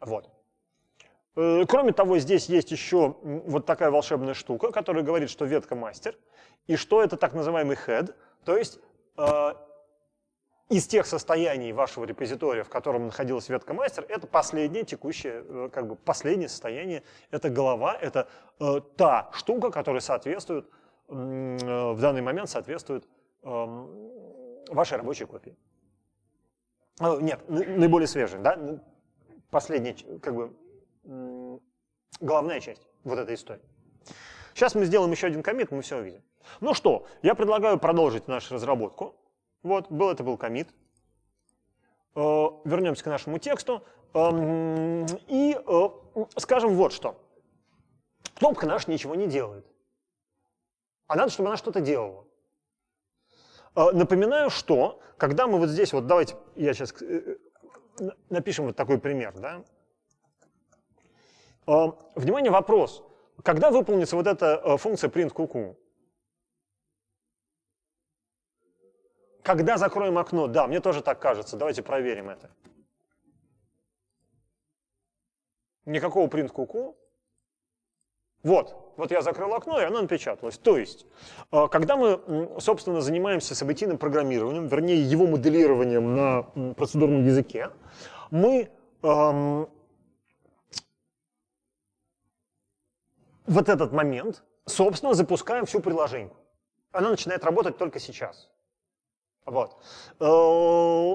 Вот. Э, кроме того, здесь есть еще вот такая волшебная штука, которая говорит, что ветка мастер, и что это так называемый head, то есть э, из тех состояний вашего репозитория, в котором находилась ветка мастер, это последнее текущее, э, как бы последнее состояние, это голова, это э, та штука, которая соответствует, э, в данный момент соответствует эм, вашей рабочей копии. Э, нет, наиболее свежей, да? Последняя, как бы, главная часть вот этой истории. Сейчас мы сделаем еще один комит, мы все увидим. Ну что, я предлагаю продолжить нашу разработку. Вот, был это был комит. Э, вернемся к нашему тексту. Эм, и э, скажем вот что. Кнопка наша ничего не делает. А надо, чтобы она что-то делала. А, напоминаю, что когда мы вот здесь, вот давайте я сейчас э, э, напишем вот такой пример. Да? А, внимание, вопрос. Когда выполнится вот эта э, функция print куку? Когда закроем окно? Да, мне тоже так кажется. Давайте проверим это. Никакого print QQ. Вот, вот я закрыл окно, и оно напечаталось. То есть, э, когда мы, собственно, занимаемся событийным программированием, вернее, его моделированием на процедурном языке, мы эм, вот этот момент, собственно, запускаем всю приложение. Она начинает работать только сейчас. Вот. Э,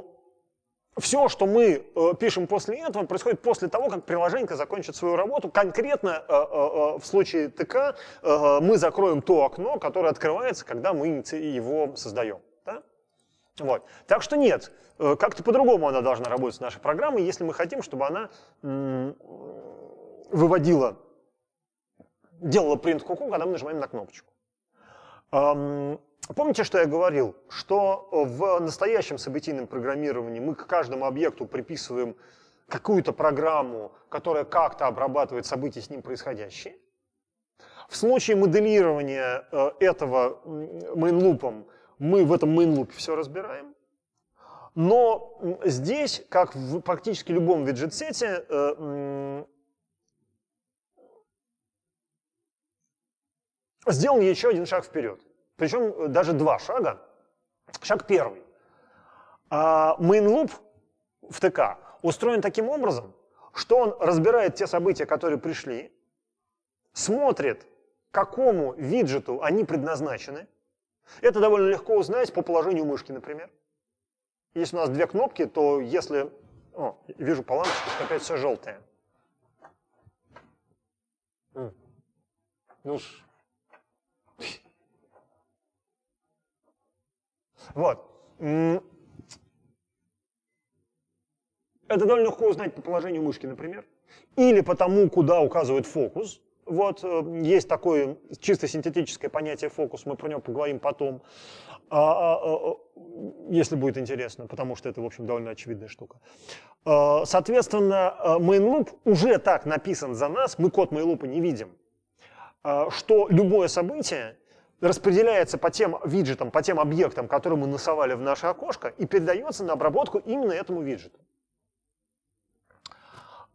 все, что мы э, пишем после этого, происходит после того, как приложение закончит свою работу. Конкретно э, э, э, в случае ТК э, мы закроем то окно, которое открывается, когда мы его создаем. Да? Вот. Так что нет, э, как-то по-другому она должна работать, наша программа, если мы хотим, чтобы она э, выводила, делала print куку, когда мы нажимаем на кнопочку. А помните, что я говорил, что э, в настоящем событийном программировании мы к каждому объекту приписываем какую-то программу, которая как-то обрабатывает события с ним происходящие. В случае моделирования э, этого мейнлупом мы в этом мейнлупе все разбираем. Но здесь, как в практически любом виджет-сете, э, сделан еще один шаг вперед. Причем э, даже два шага. Шаг первый. Мейнлуп а, в ТК устроен таким образом, что он разбирает те события, которые пришли, смотрит, какому виджету они предназначены. Это довольно легко узнать по положению мышки, например. Если у нас две кнопки, то если... О, вижу по лампочке, опять все желтое. Ну, Вот. Это довольно легко узнать по положению мышки, например, или по тому, куда указывает фокус. Вот, э, есть такое чисто синтетическое понятие фокус, мы про него поговорим потом, а, а, а, если будет интересно, потому что это, в общем, довольно очевидная штука. Соответственно, mainloop э, уже так написан за нас, мы код mainloop не видим, что любое событие распределяется по тем виджетам, по тем объектам, которые мы насовали в наше окошко, и передается на обработку именно этому виджету.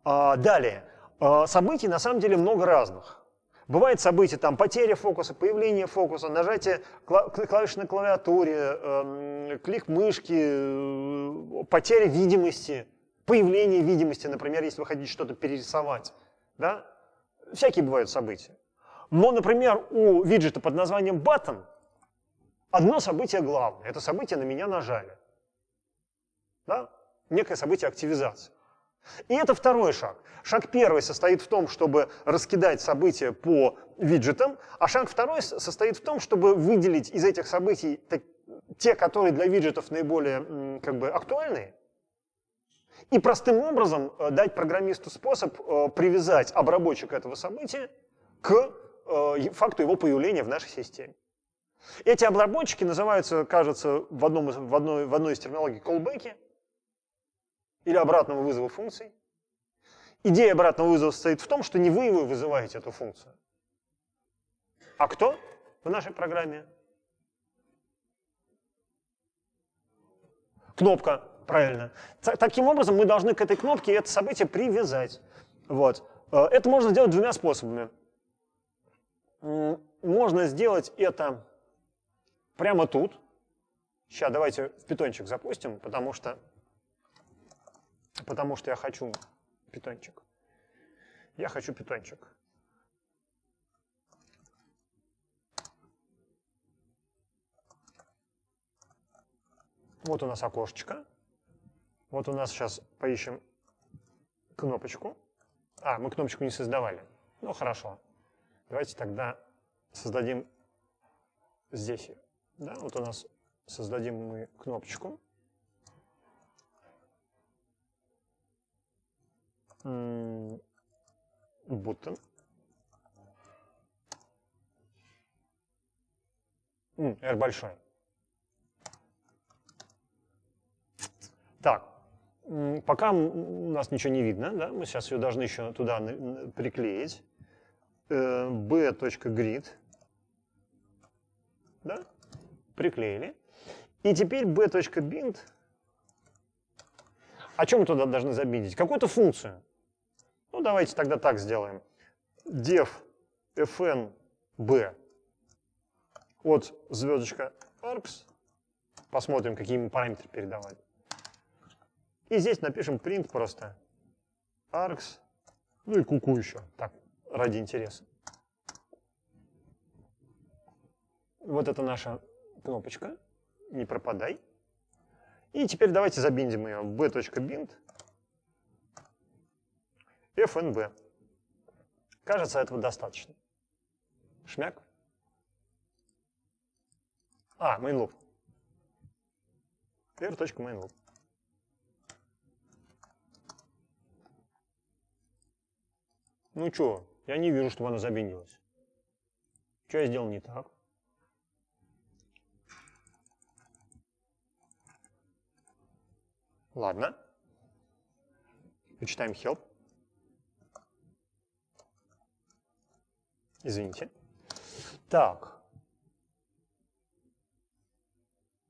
А, далее. А, событий на самом деле много разных. Бывают события, там, потеря фокуса, появление фокуса, нажатие кла клавиш на клавиатуре, э, клик мышки, э, потеря видимости, появление видимости, например, если вы хотите что-то перерисовать. Да? Всякие бывают события. Но, например, у виджета под названием button одно событие главное. Это событие на меня нажали. Да? Некое событие активизации. И это второй шаг. Шаг первый состоит в том, чтобы раскидать события по виджетам, а шаг второй состоит в том, чтобы выделить из этих событий те, которые для виджетов наиболее как бы, актуальные, и простым образом э, дать программисту способ э, привязать обработчик этого события к Э, факту его появления в нашей системе. Эти обработчики называются, кажется, в, одном из, в, одной, в одной из терминологий колбеки или обратного вызова функций. Идея обратного вызова состоит в том, что не вы его вызываете, эту функцию. А кто в нашей программе? Кнопка, правильно. таким образом мы должны к этой кнопке это событие привязать. Вот. Э, это можно сделать двумя способами. Можно сделать это прямо тут. Сейчас давайте в питончик запустим, потому что, потому что я хочу питончик. Я хочу питончик. Вот у нас окошечко. Вот у нас сейчас поищем кнопочку. А, мы кнопочку не создавали. Ну, хорошо. Давайте тогда создадим здесь. Да, вот у нас создадим мы кнопочку. Button. R большой. Так, пока у нас ничего не видно, да, мы сейчас ее должны еще туда приклеить э, b.grid. Да? Приклеили. И теперь b.bind. О чем мы туда должны забиндить? Какую-то функцию. Ну, давайте тогда так сделаем. def fn b от звездочка arps. Посмотрим, какие ему параметры передавать. И здесь напишем print просто args, ну и куку -ку еще. Так, ради интереса. Вот это наша кнопочка. Не пропадай. И теперь давайте забиндим ее в b.bind fnb. Кажется, этого достаточно. Шмяк. А, mainloop. r.mainloop. Ну чё, я не вижу, чтобы она забинилась. Что я сделал не так? Ладно. Почитаем help. Извините. Так.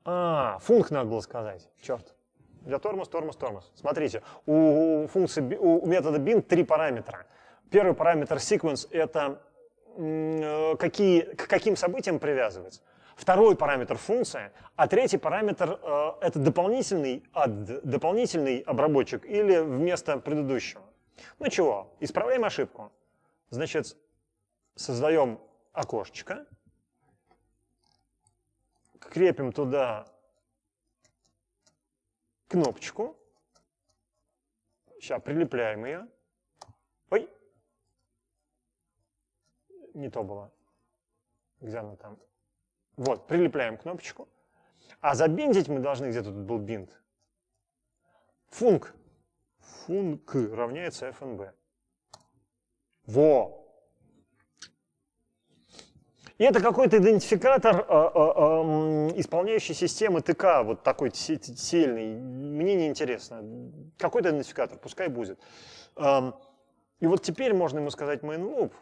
А, функ надо было сказать. Черт. Для тормоз, тормоз, тормоз. Смотрите, у, функции, у метода bin три параметра. Первый параметр sequence — это э, какие, к каким событиям привязывать. Второй параметр — функция. А третий параметр э, — это дополнительный add, дополнительный обработчик или вместо предыдущего. Ну чего, исправляем ошибку. Значит, создаем окошечко, крепим туда кнопочку, сейчас прилепляем ее. Ой, не то было. Где она там? Вот, прилепляем кнопочку. А забиндить мы должны, где тут был бинт? Функ. Функ равняется fnb. Во! И это какой-то идентификатор э, э эм, исполняющей системы ТК, вот такой сильный. Мне не интересно. Какой-то идентификатор, пускай будет. Эм, и вот теперь можно ему сказать main loop.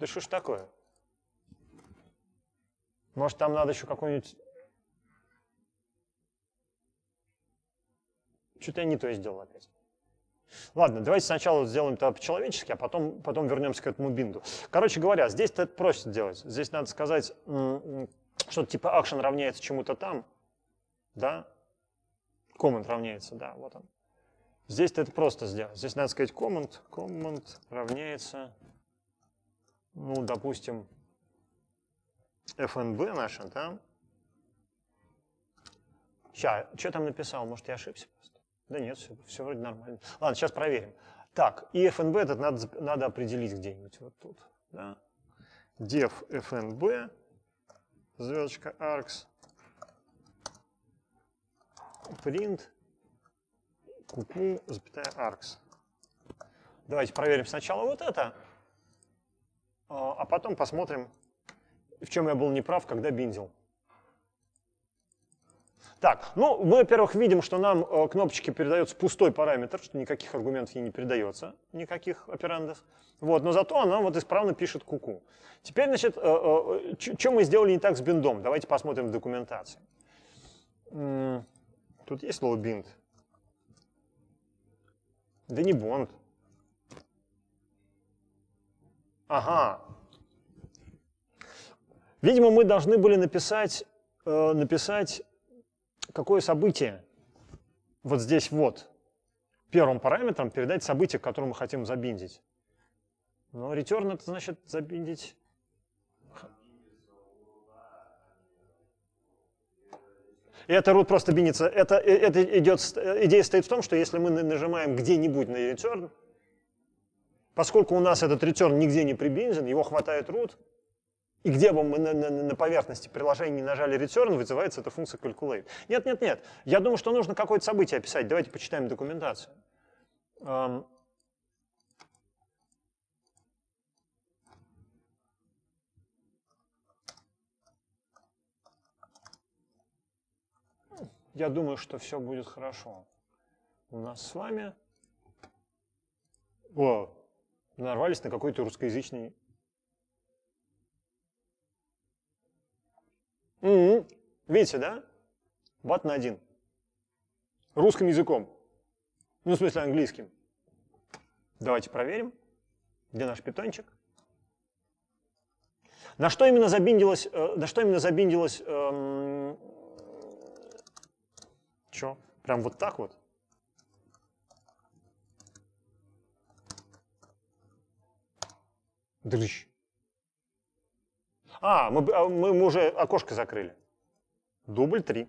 Да что ж такое? Может, там надо еще какую-нибудь... Что-то я не то сделал опять. Ладно, давайте сначала сделаем это по-человечески, а потом, потом вернемся к этому бинду. Короче говоря, здесь это проще делать. Здесь надо сказать что-то типа action равняется чему-то там, да? Command равняется, да, вот он. Здесь это просто сделать. Здесь надо сказать command, command равняется ну, допустим, FNB наша, да? Сейчас, что там написал? Может, я ошибся просто? Да нет, все, все вроде нормально. Ладно, сейчас проверим. Так, и FNB этот надо, надо определить где-нибудь вот тут. Да? Dev FNB, звездочка args, print, куку, запятая args. Давайте проверим сначала вот это. А, а потом посмотрим, в чем я был неправ, когда биндил. Так, ну, мы, во-первых, видим, что нам э, кнопочки передается пустой параметр, что никаких аргументов ей не передается, никаких операндов. Вот, но зато она вот исправно пишет куку. -ку. Теперь, значит, э, э что мы сделали не так с биндом? Давайте посмотрим в документации. тут есть слово бинд? Да не бонд. Ага. Видимо, мы должны были написать, э, написать какое событие вот здесь вот. Первым параметром передать событие, которое мы хотим забиндить. Но return это значит забиндить. И это root просто биндится. Это, э, это идет, э, идея стоит в том, что если мы нажимаем где-нибудь на return, Поскольку у нас этот return нигде не прибенжен, его хватает root, и где бы мы на, на, на поверхности приложения не нажали return, вызывается эта функция calculate. Нет, нет, нет. Я думаю, что нужно какое-то событие описать. Давайте почитаем документацию. Um, я думаю, что все будет хорошо. У нас с вами... О, нарвались на какой-то русскоязычный... Угу. Видите, да? Бат на один. Русским языком. Ну, в смысле, английским. Давайте проверим. Где наш питончик? На что именно забиндилось... Э, на что именно забиндилось... Э, эм, Че? Прям вот так вот? Дрыщ. А, мы, а, мы, мы уже окошко закрыли. Дубль 3.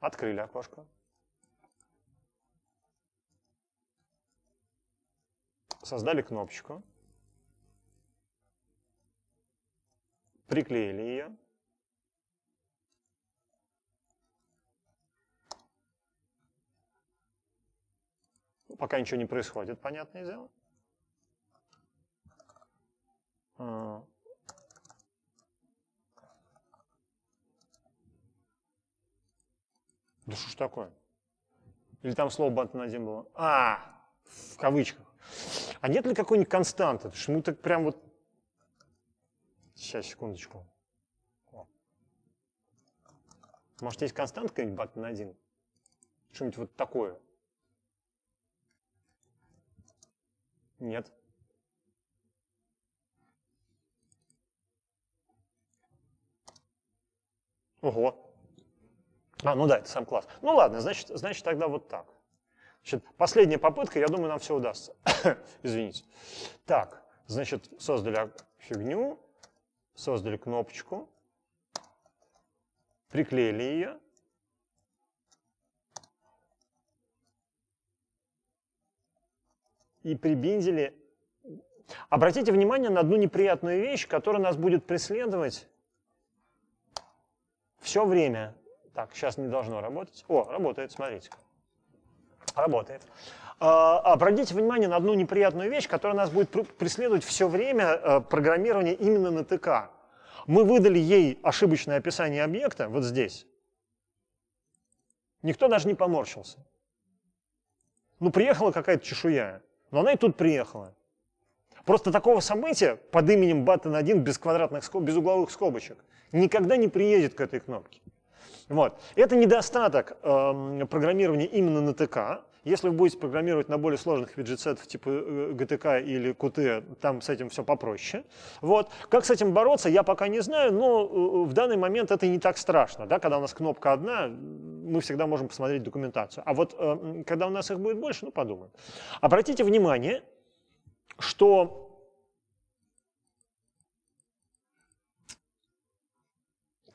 Открыли окошко. Создали кнопочку. Приклеили ее. Пока ничего не происходит, понятное дело. Э. Да что ж такое? Или там слово бантонадим было? А, в кавычках. А нет ли какой-нибудь константы? Потому что мы так прям вот... Сейчас, секундочку. Может, есть константа какая-нибудь один, Что-нибудь вот такое? Нет. Ого. А, ну да, это сам класс. Ну ладно, значит, значит тогда вот так. Значит, последняя попытка, я думаю, нам все удастся. Извините. Так, значит, создали фигню, создали кнопочку, приклеили ее. И прибиндили. Обратите внимание на одну неприятную вещь, которая нас будет преследовать все время, так, сейчас не должно работать. О, работает, смотрите. Работает. А, а, обратите внимание на одну неприятную вещь, которая нас будет преследовать все время э, программирования именно на ТК. Мы выдали ей ошибочное описание объекта вот здесь. Никто даже не поморщился. Ну, приехала какая-то чешуя, но она и тут приехала. Просто такого события под именем баттон 1 без квадратных скоб, без угловых скобочек никогда не приедет к этой кнопке. Вот. Это недостаток э, программирования именно на ТК. Если вы будете программировать на более сложных виджетсетов типа GTK э, или QT, там с этим все попроще. Вот. Как с этим бороться, я пока не знаю, но э, э, в данный момент это не так страшно. Да? Когда у нас кнопка одна, мы всегда можем посмотреть документацию. А вот э, когда у нас их будет больше, ну подумаем. Обратите внимание, что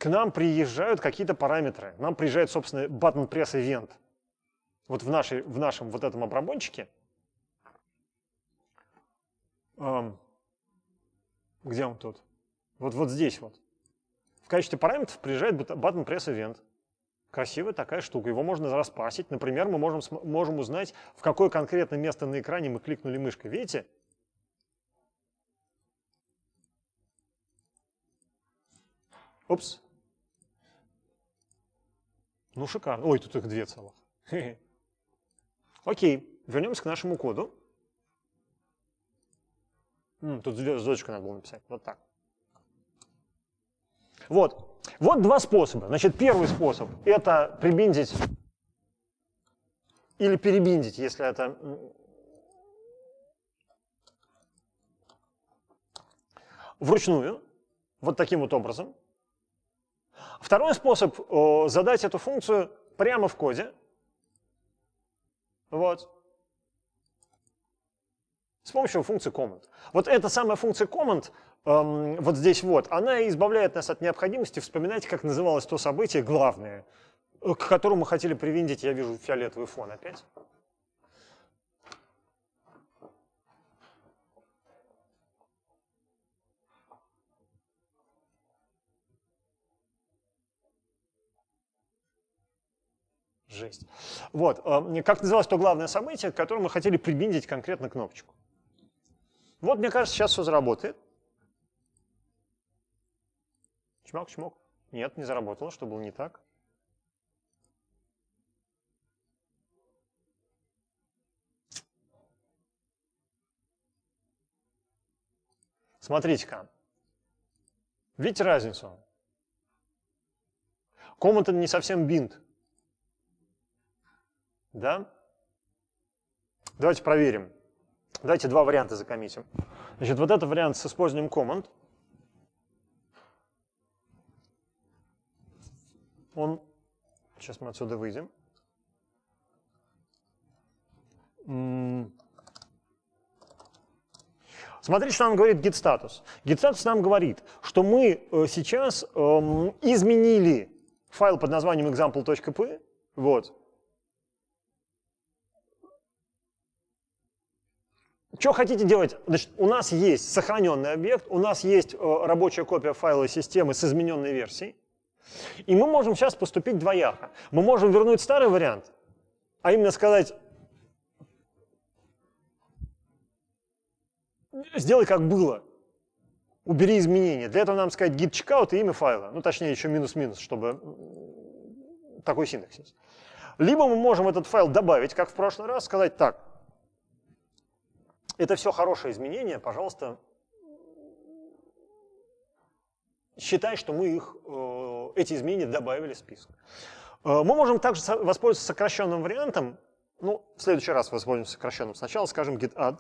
к нам приезжают какие-то параметры. Нам приезжает, собственно, button press event. Вот в, нашей, в нашем вот этом обрабончике, эм, где он тут? Вот, вот здесь вот. В качестве параметров приезжает button press event. Красивая такая штука, его можно распасить. Например, мы можем, можем узнать, в какое конкретное место на экране мы кликнули мышкой. Видите? Упс, ну, шикарно. Ой, тут их две целых. Окей, вернемся к нашему коду. М, тут звездочку надо было написать. Вот так. Вот. Вот два способа. Значит, первый способ – это прибиндить или перебиндить, если это вручную, вот таким вот образом. Второй способ э, – задать эту функцию прямо в коде. Вот. С помощью функции command. Вот эта самая функция command, эм, вот здесь вот, она избавляет нас от необходимости вспоминать, как называлось то событие главное, э, к которому мы хотели привиндить, я вижу фиолетовый фон опять. Жесть. Вот. Эм, как называлось то главное событие, к которому мы хотели прибиндить конкретно кнопочку. Вот, мне кажется, сейчас все заработает. Чмок, чмок. Нет, не заработало, что было не так. Смотрите-ка. Видите разницу? Комната не совсем бинт. Да? Давайте проверим. Давайте два варианта закоммитим. Значит, вот этот вариант с использованием команд. Он... Сейчас мы отсюда выйдем. Смотрите, что нам говорит git status. Git status нам говорит, что мы э, сейчас эм, изменили файл под названием example.py, вот, Что хотите делать? Значит, у нас есть сохраненный объект, у нас есть э, рабочая копия файла системы с измененной версией. И мы можем сейчас поступить двояко. Мы можем вернуть старый вариант, а именно сказать, сделай как было, убери изменения. Для этого нам сказать git checkout и имя файла, ну точнее еще минус-минус, чтобы такой синтаксис. Либо мы можем этот файл добавить, как в прошлый раз, сказать так, это все хорошее изменение, пожалуйста, считай, что мы их, э, эти изменения добавили в список. Э, мы можем также воспользоваться сокращенным вариантом. Ну, в следующий раз воспользуемся сокращенным. Сначала скажем git add.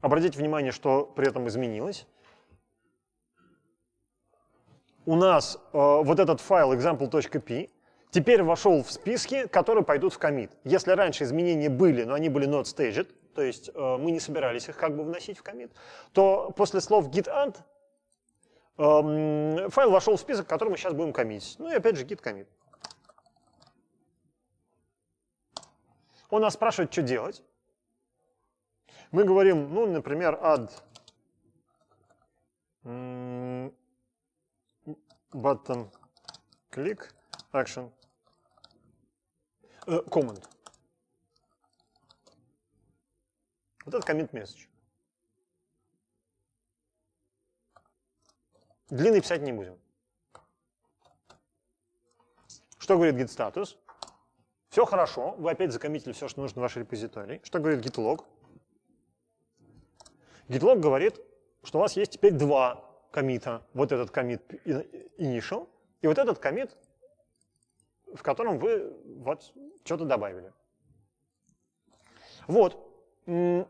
Обратите внимание, что при этом изменилось. У нас э, вот этот файл example.py теперь вошел в списки, которые пойдут в комит. Если раньше изменения были, но они были not staged, то есть э, мы не собирались их как бы вносить в комит, то после слов git add э, эм, файл вошел в список, который мы сейчас будем коммитить. Ну и опять же git commit. Он нас спрашивает, что делать. Мы говорим, ну, например, add button click action э, command. Вот этот commit message. Длинный писать не будем. Что говорит git status? Все хорошо, вы опять закоммитили все, что нужно в вашей репозитории. Что говорит git log? Git log говорит, что у вас есть теперь два комита. Вот этот комит initial и вот этот комит, в котором вы вот что-то добавили. Вот. Давайте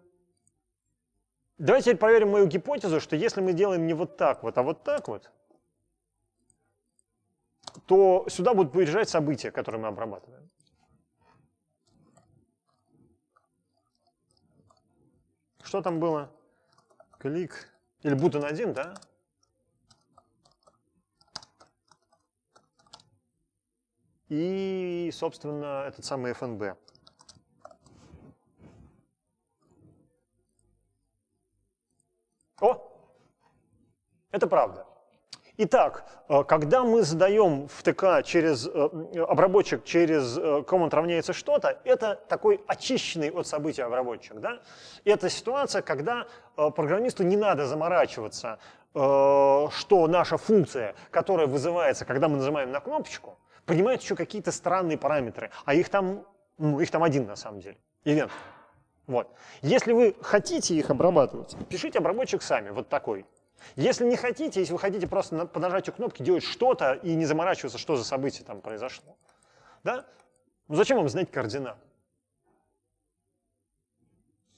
теперь проверим мою гипотезу, что если мы делаем не вот так вот, а вот так вот, то сюда будут приезжать события, которые мы обрабатываем. Что там было? Клик. Или бутон 1, да? и, собственно, этот самый ФНБ. О! Это правда. Итак, э, когда мы задаем в ТК через э, э, обработчик, через command равняется что-то, это такой очищенный от события обработчик. Да? Это ситуация, когда программисту не надо заморачиваться, что наша функция, которая вызывается, когда мы нажимаем на кнопочку, Понимают еще какие-то странные параметры, а их там, ну, их там один на самом деле, ивент. Вот. Если вы хотите их обрабатывать, пишите обработчик сами, вот такой. Если не хотите, если вы хотите просто на, по нажатию кнопки делать что-то и не заморачиваться, что за событие там произошло, да? Ну, зачем вам знать координаты?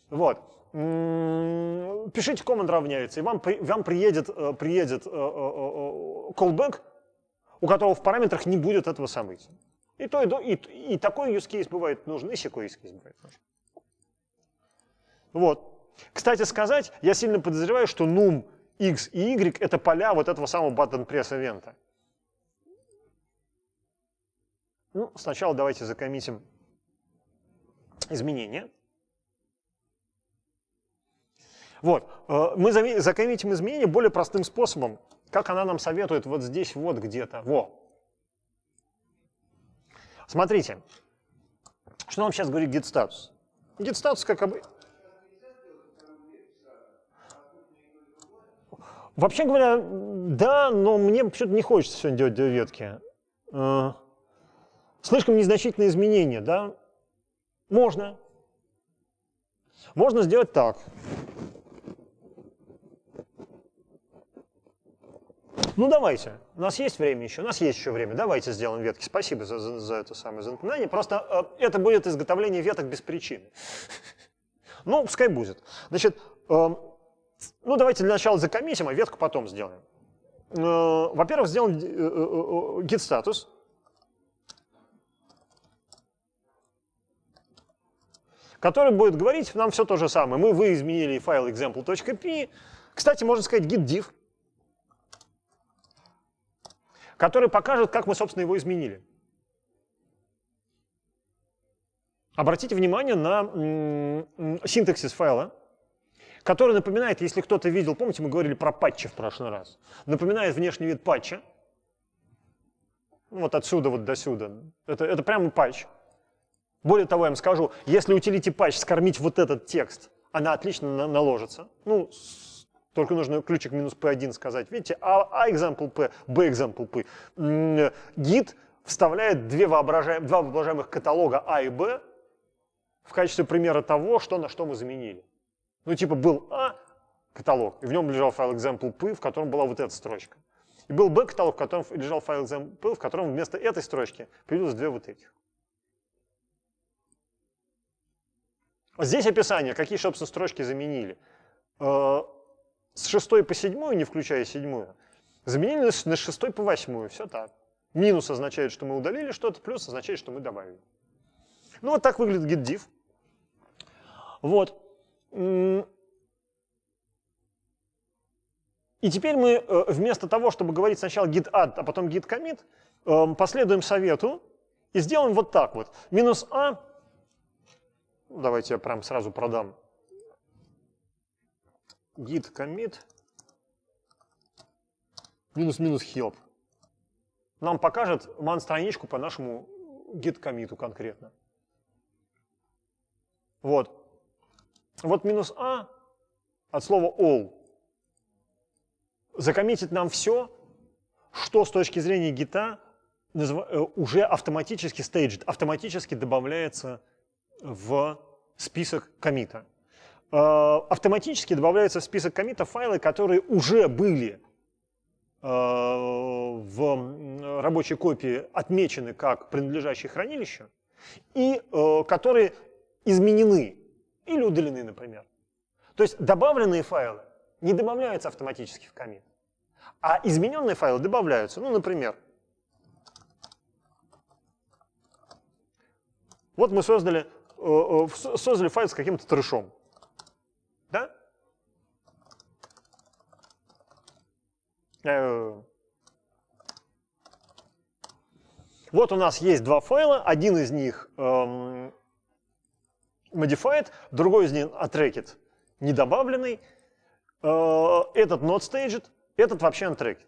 Вот. Пишите команд равняется, и вам, вам приедет, э, приедет э, э, callback у которого в параметрах не будет этого события. И, то, и, то, и, и такой use case бывает нужен, и секой use case бывает нужен. Вот. Кстати сказать, я сильно подозреваю, что num x и y — это поля вот этого самого button press ивента. Ну, сначала давайте закоммитим изменения. Вот. Э, мы закоммитим изменения более простым способом как она нам советует вот здесь вот где-то. Во. Смотрите, что нам сейчас говорит Getstatus. Getstatus как бы. Вообще говоря, да, но мне почему-то не хочется сегодня делать две ветки. Э, слишком незначительные изменения, да? Можно. Можно сделать так. Ну давайте, у нас есть время еще, у нас есть еще время, давайте сделаем ветки. Спасибо за, за, за это самое за напоминание. Просто э, это будет изготовление веток без причины. Ну, пускай будет. Значит, э, ну давайте для начала закоммитим, а ветку потом сделаем. Э, Во-первых, сделаем git э, э, э, статус. который будет говорить нам все то же самое. Мы вы изменили файл example.py. Кстати, можно сказать git div, который покажет, как мы, собственно, его изменили. Обратите внимание на синтаксис файла, который напоминает, если кто-то видел, помните, мы говорили про патчи в прошлый раз, напоминает внешний вид патча. Вот отсюда вот до сюда. Это, это прямо патч. Более того, я вам скажу, если утилити патч скормить вот этот текст, она отлично наложится. Ну, только нужно ключик минус P1 сказать. Видите, A, A example P, B example P. Гид вставляет две воображаем, два воображаемых каталога a а и b в качестве примера того, что на что мы заменили. Ну, типа был a а каталог, и в нем лежал файл example P, в котором была вот эта строчка. И был B каталог, в котором лежал файл example, p, в котором вместо этой строчки появилось две вот этих. Здесь описание, какие, собственно, строчки заменили. Э, с 6 по 7, не включая 7, заменили на 6 по 8, все так. Минус означает, что мы удалили что-то, плюс означает, что мы добавили. Ну вот так выглядит getDiff. Вот. И теперь мы э, вместо того, чтобы говорить сначала git add, а потом git commit, эм, последуем совету и сделаем вот так вот. Минус a, а. ну, давайте я прям сразу продам, git commit минус-минус help. Нам покажет ман страничку по нашему git комиту конкретно. Вот. Вот минус А от слова all закоммитит нам все, что с точки зрения гита э, уже автоматически staged, автоматически добавляется в список комита. Э, автоматически добавляются в список комита файлы, которые уже были э, в рабочей копии отмечены как принадлежащие хранилищу и э, которые изменены или удалены, например. То есть добавленные файлы не добавляются автоматически в комит, а измененные файлы добавляются. Ну, например, вот мы создали, создали файл с каким-то трешом. Э, вот у нас есть два файла, один из них эм, modified, другой из них untracked, недобавленный. Э, этот not staged, этот вообще untracked.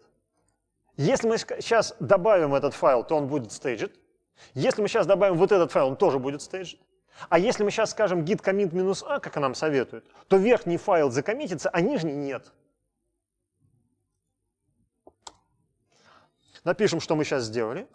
Если мы сейчас добавим этот файл, то он будет staged. Если мы сейчас добавим вот этот файл, он тоже будет staged. А если мы сейчас скажем git commit-a, как нам советуют, то верхний файл закоммитится, а нижний нет. Напишем, что мы сейчас сделали.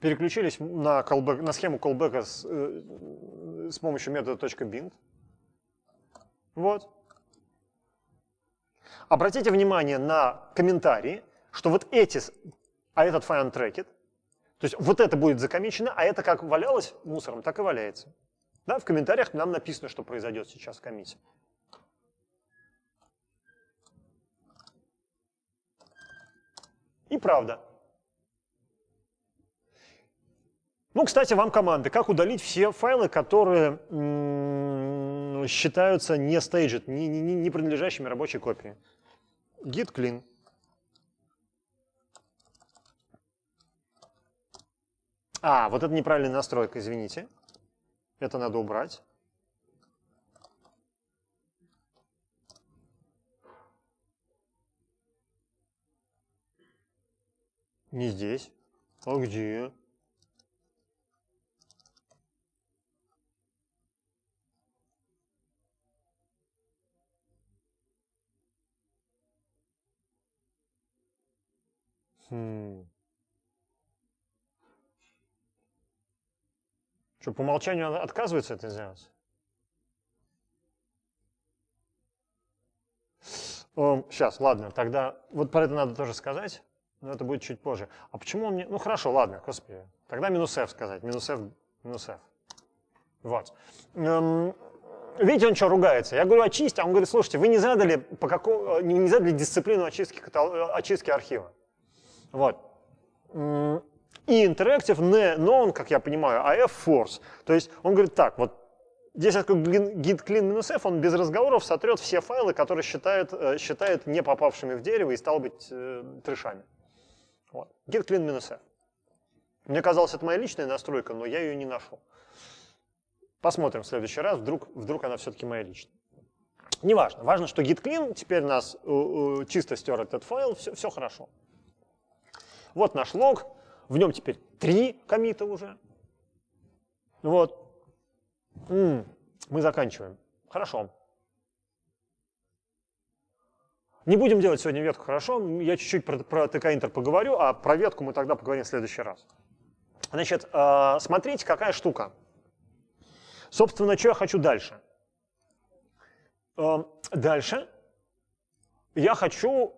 переключились на, callback, на схему callback с, э, с помощью метода .bind. Вот. Обратите внимание на комментарии, что вот эти, а этот find tracket, то есть вот это будет закомичено, а это как валялось мусором, так и валяется. Да, в комментариях нам написано, что произойдет сейчас в комите. И правда. Ну, кстати, вам команды. Как удалить все файлы, которые считаются не staged, не, не, не принадлежащими рабочей копии. Git clean. А, вот это неправильная настройка, извините. Это надо убрать. Не здесь. А где? Хм. Что, по умолчанию она отказывается это сделать? сейчас, эм, ладно, тогда вот про это надо тоже сказать, но это будет чуть позже. А почему он мне... Ну хорошо, ладно, господи. Тогда минус F сказать, минус F, минус F. Вот. Эм, видите, он что ругается? Я говорю, очистить, а он говорит, слушайте, вы не задали, по какому, э, не задали дисциплину очистки, катал... Э, очистки архива. Вот. И Interactive не known, как я понимаю, а F-Force. То есть он говорит так, вот здесь такой git clean-f, он без разговоров сотрет все файлы, которые считает, э, считает не попавшими в дерево и, стал быть, э, трешами. Вот. Git clean-f. Мне казалось, это моя личная настройка, но я ее не нашел. Посмотрим в следующий раз, вдруг, вдруг она все-таки моя личная. Неважно. Важно, что git clean теперь нас э, чисто стер этот файл, все, все хорошо. Вот наш лог. В нем теперь три комита уже. Вот. М-м, мы заканчиваем. Хорошо. Не будем делать сегодня ветку хорошо, я чуть-чуть про, про ТК-интер поговорю, а про ветку мы тогда поговорим в следующий раз. Значит, э, смотрите, какая штука. Собственно, что я хочу дальше? Э, дальше я хочу,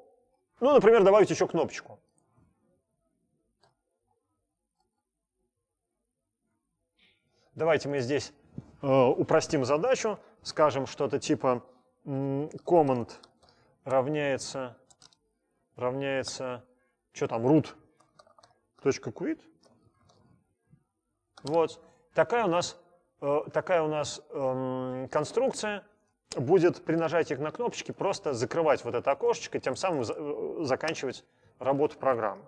ну, например, добавить еще кнопочку. Давайте мы здесь э, упростим задачу, скажем что-то типа command равняется, равняется, что там, root .quit. Вот. Такая у нас, э, такая у нас э, конструкция будет при нажатии на кнопочки просто закрывать вот это окошечко, тем самым э, заканчивать работу программы.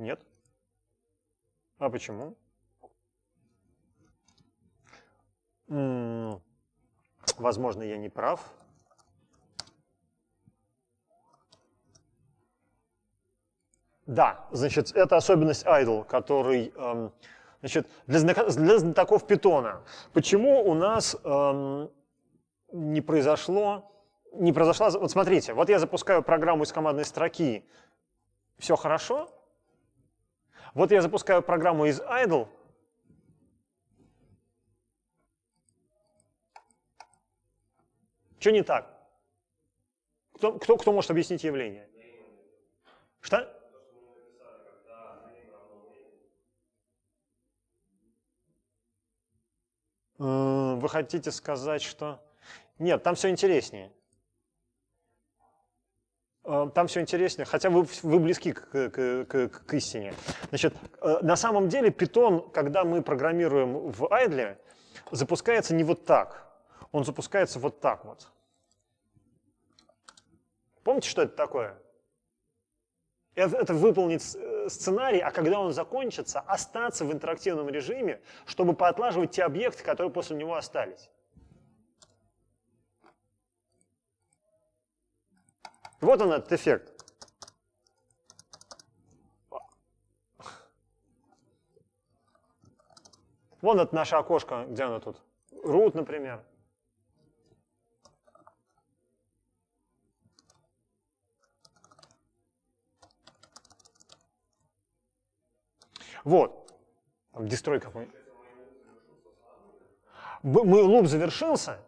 Нет. А почему? возможно, я не прав. Да, значит, это особенность idle, который... Эм, значит, для, знак, для знатоков питона. Почему у нас эм, не произошло... Не произошла... Вот смотрите, вот я запускаю программу из командной строки. Все хорошо, вот я запускаю программу из idle, Что не так? Кто, кто, кто может объяснить явление? Что? Э, вы хотите сказать, что... Нет, там все интереснее. Эм, там все интереснее, хотя вы, вы близки к, к, к, к истине. Значит, э, на самом деле питон, когда мы программируем в Idle, запускается не вот так, он запускается вот так вот. Помните, что это такое? Это, это выполнить сценарий, а когда он закончится, остаться в интерактивном режиме, чтобы поотлаживать те объекты, которые после него остались. Вот он этот эффект. Вон это наше окошко, где оно тут? Root, например. Вот. Там дестрой какой-нибудь. Мы луп завершился,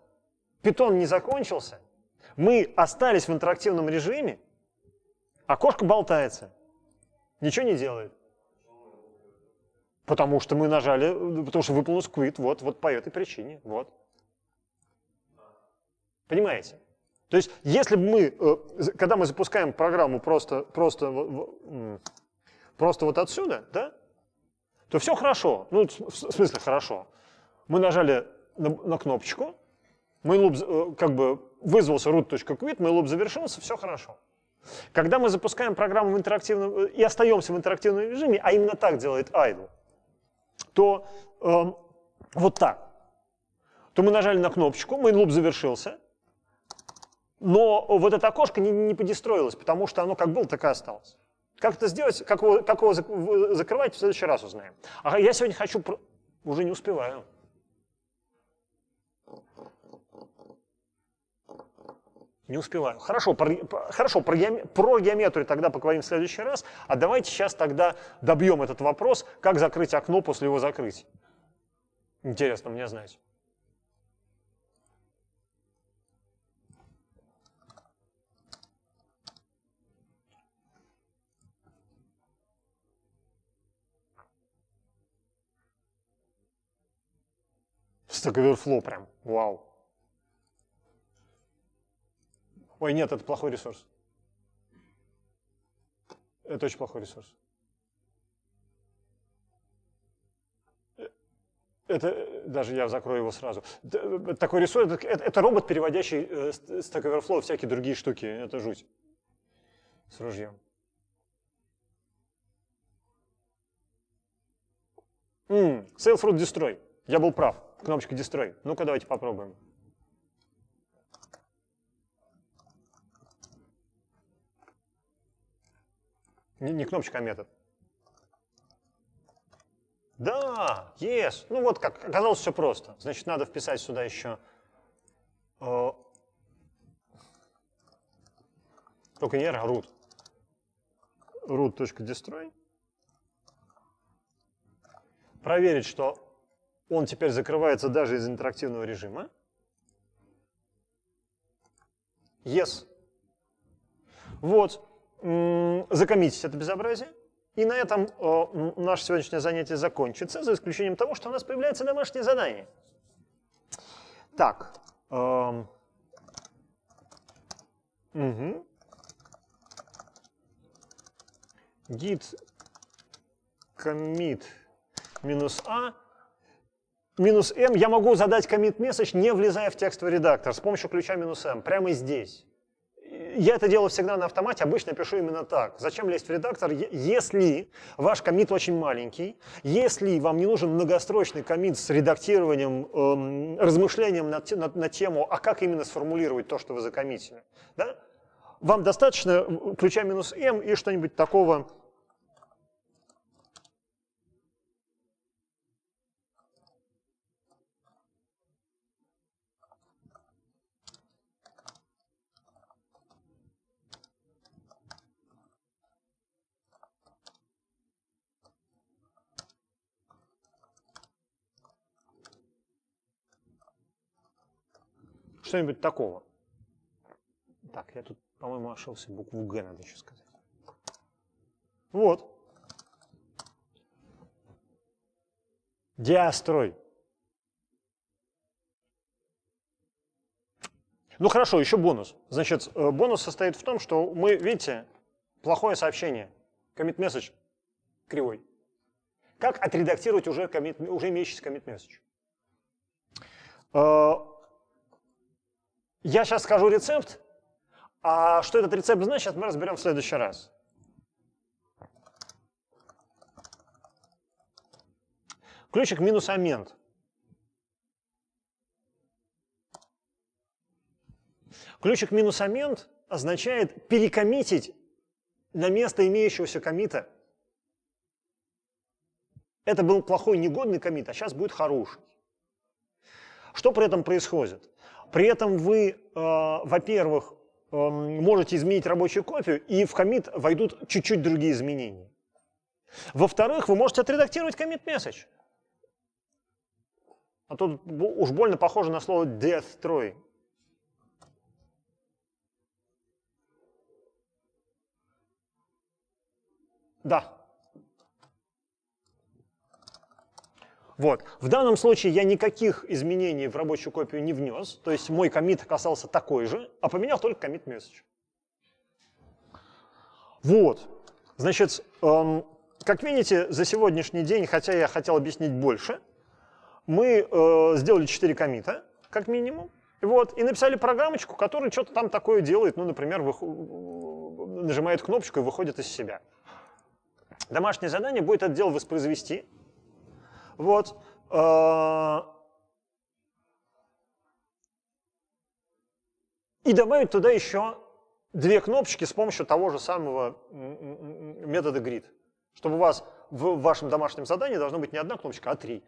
питон не закончился, мы остались в интерактивном режиме, а кошка болтается, ничего не делает. Потому что мы нажали, потому что выполнил сквит, вот, вот по этой причине, вот. Понимаете? То есть, если бы мы, э, когда мы запускаем программу просто, просто, просто вот отсюда, да, то все хорошо. Ну, в смысле хорошо. Мы нажали на, на кнопочку, мы э, как бы вызвался root.quit, мой лоб завершился, все хорошо. Когда мы запускаем программу в интерактивном э, и остаемся в интерактивном режиме, а именно так делает idle, то э, вот так, то мы нажали на кнопочку, main loop завершился, но вот это окошко не, не подестроилось, потому что оно как было, так и осталось. Как это сделать, как его, как его закрывать, в следующий раз узнаем. А я сегодня хочу... Уже не успеваю. Не успеваю. Хорошо, про, хорошо про, геометрию, про геометрию тогда поговорим в следующий раз. А давайте сейчас тогда добьем этот вопрос, как закрыть окно после его закрытия. Интересно, мне знать. Stack Overflow прям, вау. Ой, нет, это плохой ресурс. Это очень плохой ресурс. Э, это даже я закрою его сразу. Э, такой ресурс, это, это робот, переводящий э, Stack Overflow всякие другие штуки. Это жуть. С ружьем. М -м, sale fruit destroy. Я был прав. Кнопочка destroy. Ну-ка, давайте попробуем. Не, не кнопочка, а метод. Да, yes. Ну вот как, оказалось все просто. Значит, надо вписать сюда еще... Э, только не R, а root. root.destroy. Проверить, что он теперь закрывается даже из интерактивного режима. Yes. Вот закоммитить это безобразие. И на этом э, наше сегодняшнее занятие закончится, за исключением того, что у нас появляется домашнее задание. Так. угу. Git commit минус a а, минус m. Я могу задать commit message, не влезая в текстовый редактор, с помощью ключа минус m, прямо здесь я это делаю всегда на автомате, обычно пишу именно так. Зачем лезть в редактор, если ваш комит очень маленький, если вам не нужен многострочный комит с редактированием, эм, размышлением на, на, на тему, а как именно сформулировать то, что вы закоммитили. Да? Вам достаточно ключа минус м и что-нибудь такого что-нибудь такого. Так, я тут, по-моему, ошелся. Букву Г надо еще сказать. Вот. Диастрой. Ну хорошо, еще бонус. Значит, э, бонус состоит в том, что мы, видите, плохое сообщение. Commit message кривой. Как отредактировать уже, commit, уже имеющийся commit message? Э, я сейчас скажу рецепт, а что этот рецепт значит, мы разберем в следующий раз. Ключик минус амент. Ключик минус амент означает перекоммитить на место имеющегося комита. Это был плохой, негодный комит, а сейчас будет хороший. Что при этом происходит? При этом вы, э, во-первых, э, можете изменить рабочую копию, и в комит войдут чуть-чуть другие изменения. Во-вторых, вы можете отредактировать commit message. А тут уж больно похоже на слово destroy. Да. Вот. В данном случае я никаких изменений в рабочую копию не внес, то есть мой комит оказался такой же, а поменял только комит message. Вот. Значит, эм, как видите, за сегодняшний день, хотя я хотел объяснить больше, мы э, сделали 4 комита, как минимум, вот, и написали программочку, которая что-то там такое делает, ну, например, нажимает кнопочку и выходит из себя. Домашнее задание будет этот дел воспроизвести, вот. Э, и добавить туда еще две кнопочки с помощью того же самого метода grid. Чтобы у вас в вашем домашнем задании должно быть не одна кнопочка, а три.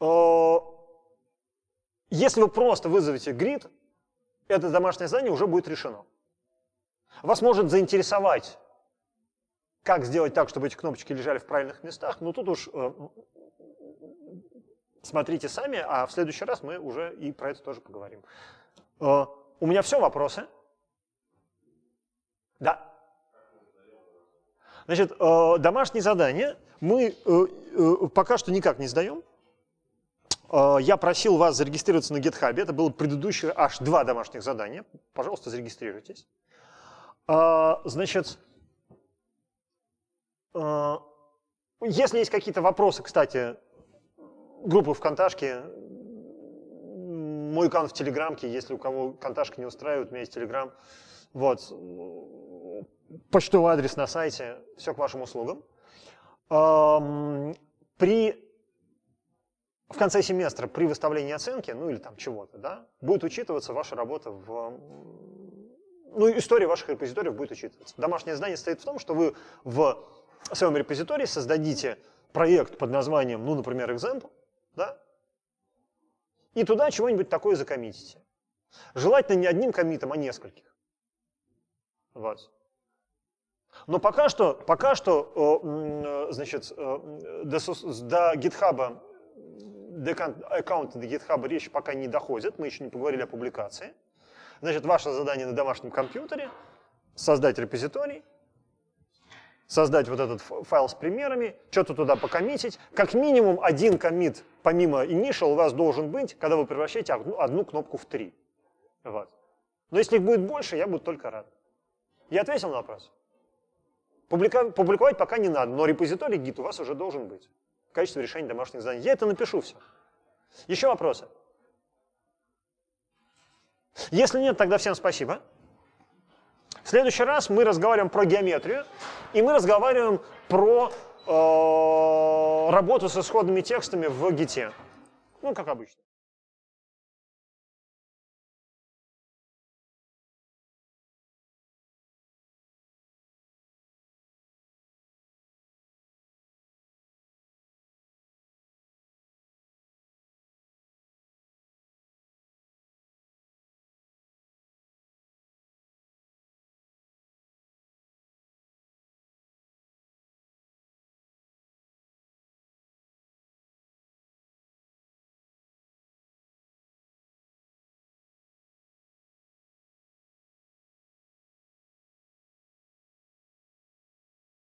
Э, если вы просто вызовете grid, это домашнее задание уже будет решено. Вас может заинтересовать как сделать так, чтобы эти кнопочки лежали в правильных местах, ну тут уж э, смотрите сами, а в следующий раз мы уже и про это тоже поговорим. Э, у меня все вопросы. Да. Значит, э, домашние задания мы э, э, пока что никак не сдаем. Э, я просил вас зарегистрироваться на GitHub. Это было предыдущее аж два домашних задания. Пожалуйста, зарегистрируйтесь. Значит, а, если есть какие-то вопросы, кстати, группы ВКонташке, мой канал в Телеграмке, если у кого Конташка не устраивает, у меня есть Телеграм. Вот. Почтовый адрес на сайте, все к вашим услугам. При в конце семестра при выставлении оценки, ну или там чего-то, да, будет учитываться ваша работа в... Ну, история ваших репозиториев будет учитываться. Домашнее задание состоит в том, что вы в в своем репозитории создадите проект под названием, ну, например, example, да, и туда чего-нибудь такое закоммитите. Желательно не одним коммитом, а нескольких. Вот. Но пока что, пока что э, значит, э, до, до GitHub, до аккаунта до GitHub речь пока не доходит, мы еще не поговорили о публикации. Значит, ваше задание на домашнем компьютере — создать репозиторий, создать вот этот файл с примерами, что-то туда покоммитить. Как минимум один коммит помимо initial у вас должен быть, когда вы превращаете одну, одну кнопку в три. Вот. Но если их будет больше, я буду только рад. Я ответил на вопрос. Публика... Публиковать пока не надо, но репозиторий Git у вас уже должен быть Качество решения домашних заданий. Я это напишу все. Еще вопросы? Если нет, тогда всем спасибо. В следующий раз мы разговариваем про геометрию, и мы разговариваем про э, работу с исходными текстами в ГИТе. Ну, как обычно.